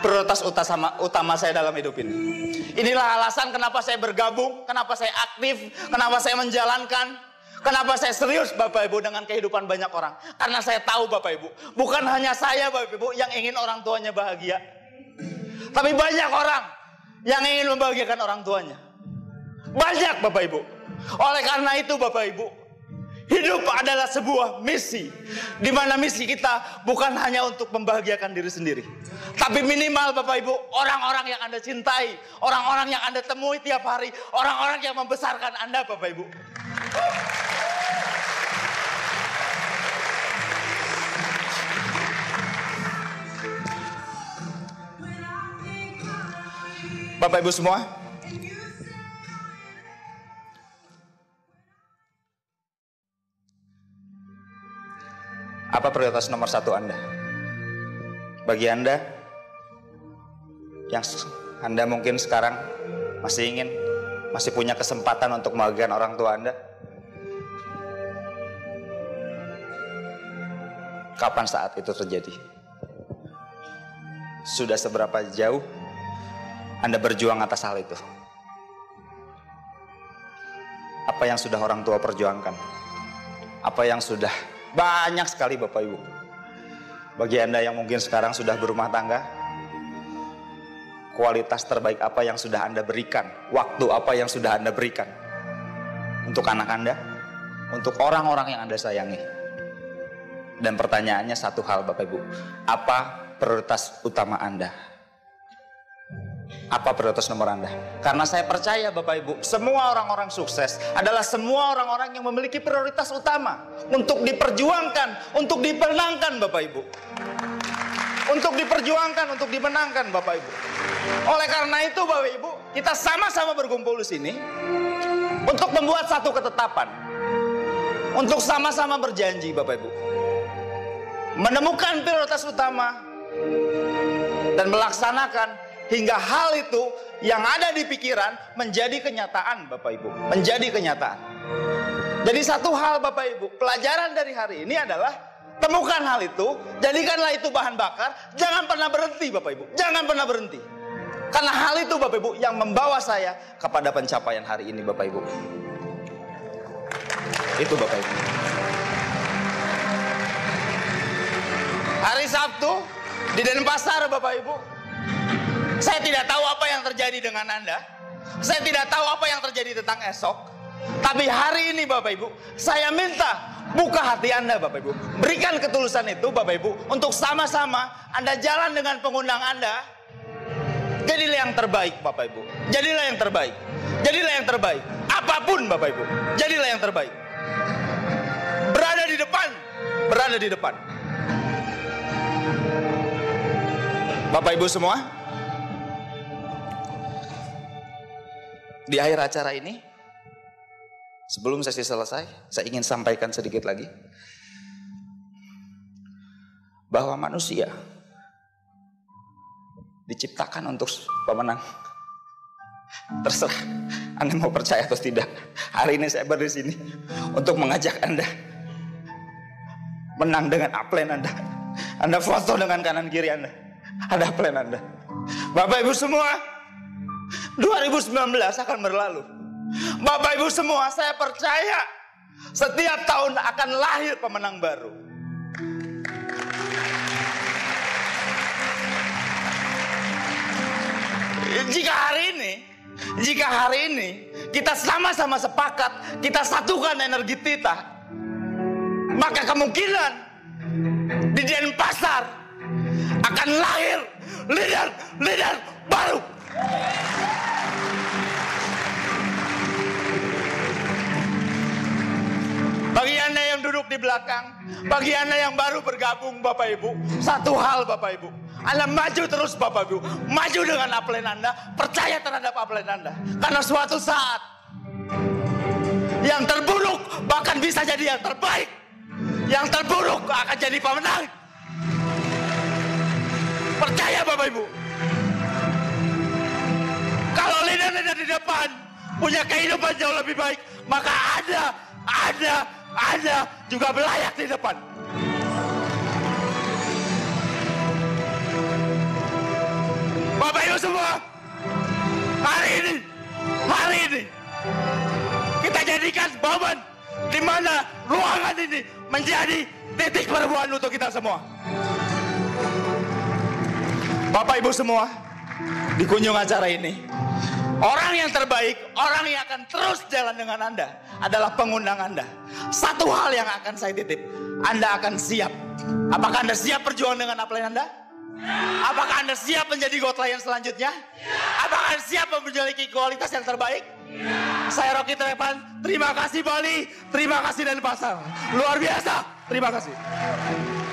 prioritas utama, saya dalam hidup ini. Inilah alasan kenapa saya bergabung, kenapa saya aktif, kenapa saya menjalankan, kenapa saya serius Bapak Ibu dengan kehidupan banyak orang. Karena saya tahu Bapak Ibu, bukan hanya saya Bapak Ibu yang ingin orang tuanya bahagia. Tapi banyak orang yang ingin membahagiakan orang tuanya. Banyak Bapak Ibu. Oleh karena itu Bapak Ibu, Hidup adalah sebuah misi, di mana misi kita bukan hanya untuk membahagiakan diri sendiri, tapi minimal Bapak Ibu, orang-orang yang Anda cintai, orang-orang yang Anda temui tiap hari, orang-orang yang membesarkan Anda, Bapak Ibu. Bapak Ibu semua, Apa prioritas nomor satu Anda? Bagi Anda yang Anda mungkin sekarang masih ingin, masih punya kesempatan untuk membagikan orang tua Anda, kapan saat itu terjadi? Sudah seberapa jauh Anda berjuang atas hal itu? Apa yang sudah orang tua perjuangkan? Apa yang sudah banyak sekali Bapak Ibu. Bagi Anda yang mungkin sekarang sudah berumah tangga, kualitas terbaik apa yang sudah Anda berikan, waktu apa yang sudah Anda berikan untuk anak Anda, untuk orang-orang yang Anda sayangi. Dan pertanyaannya satu hal Bapak Ibu, apa prioritas utama Anda? apa prioritas nomor Anda. Karena saya percaya Bapak Ibu, semua orang-orang sukses adalah semua orang-orang yang memiliki prioritas utama untuk diperjuangkan, untuk dimenangkan Bapak Ibu. Untuk diperjuangkan, untuk dimenangkan Bapak Ibu. Oleh karena itu Bapak Ibu, kita sama-sama berkumpul di sini untuk membuat satu ketetapan. Untuk sama-sama berjanji Bapak Ibu. Menemukan prioritas utama dan melaksanakan hingga hal itu yang ada di pikiran menjadi kenyataan Bapak Ibu, menjadi kenyataan. Jadi satu hal Bapak Ibu, pelajaran dari hari ini adalah temukan hal itu, jadikanlah itu bahan bakar, jangan pernah berhenti Bapak Ibu, jangan pernah berhenti. Karena hal itu Bapak Ibu yang membawa saya kepada pencapaian hari ini Bapak Ibu. Itu Bapak Ibu. Hari Sabtu di Denpasar Bapak Ibu, saya tidak tahu apa yang terjadi dengan Anda. Saya tidak tahu apa yang terjadi tentang esok. Tapi hari ini Bapak Ibu, saya minta buka hati Anda Bapak Ibu. Berikan ketulusan itu Bapak Ibu untuk sama-sama Anda jalan dengan pengundang Anda. Jadilah yang terbaik Bapak Ibu. Jadilah yang terbaik. Jadilah yang terbaik. Apapun Bapak Ibu, jadilah yang terbaik. Berada di depan, berada di depan. Bapak Ibu semua, Di akhir acara ini, sebelum sesi selesai, saya ingin sampaikan sedikit lagi bahwa manusia diciptakan untuk pemenang. Terserah Anda mau percaya atau tidak. Hari ini saya berdiri sini untuk mengajak Anda menang dengan upline Anda. Anda foto dengan kanan kiri Anda. Ada upline Anda. Bapak Ibu semua, 2019 akan berlalu. Bapak Ibu semua, saya percaya setiap tahun akan lahir pemenang baru. Jika hari ini, jika hari ini kita sama-sama sepakat, kita satukan energi kita, maka kemungkinan di pasar akan lahir leader-leader baru. duduk di belakang, bagi Anda yang baru bergabung Bapak Ibu, satu hal Bapak Ibu, Anda maju terus Bapak Ibu, maju dengan upline Anda, percaya terhadap upline Anda. Karena suatu saat yang terburuk bahkan bisa jadi yang terbaik. Yang terburuk akan jadi pemenang. Percaya Bapak Ibu. Kalau leader-leader di depan punya kehidupan jauh lebih baik, maka ada ada anda juga berlayak di depan. Bapak Ibu semua, hari ini, hari ini, kita jadikan momen di mana ruangan ini menjadi titik perempuan untuk kita semua. Bapak Ibu semua, di kunjung acara ini, Orang yang terbaik, orang yang akan terus jalan dengan Anda adalah pengundang Anda. Satu hal yang akan saya titip, Anda akan siap. Apakah Anda siap berjuang dengan upline Anda? Apakah Anda siap menjadi God Lion selanjutnya? Apakah Anda siap memiliki kualitas yang terbaik? Saya Rocky Trepan, terima kasih Bali, terima kasih dan pasang. Luar biasa, terima kasih.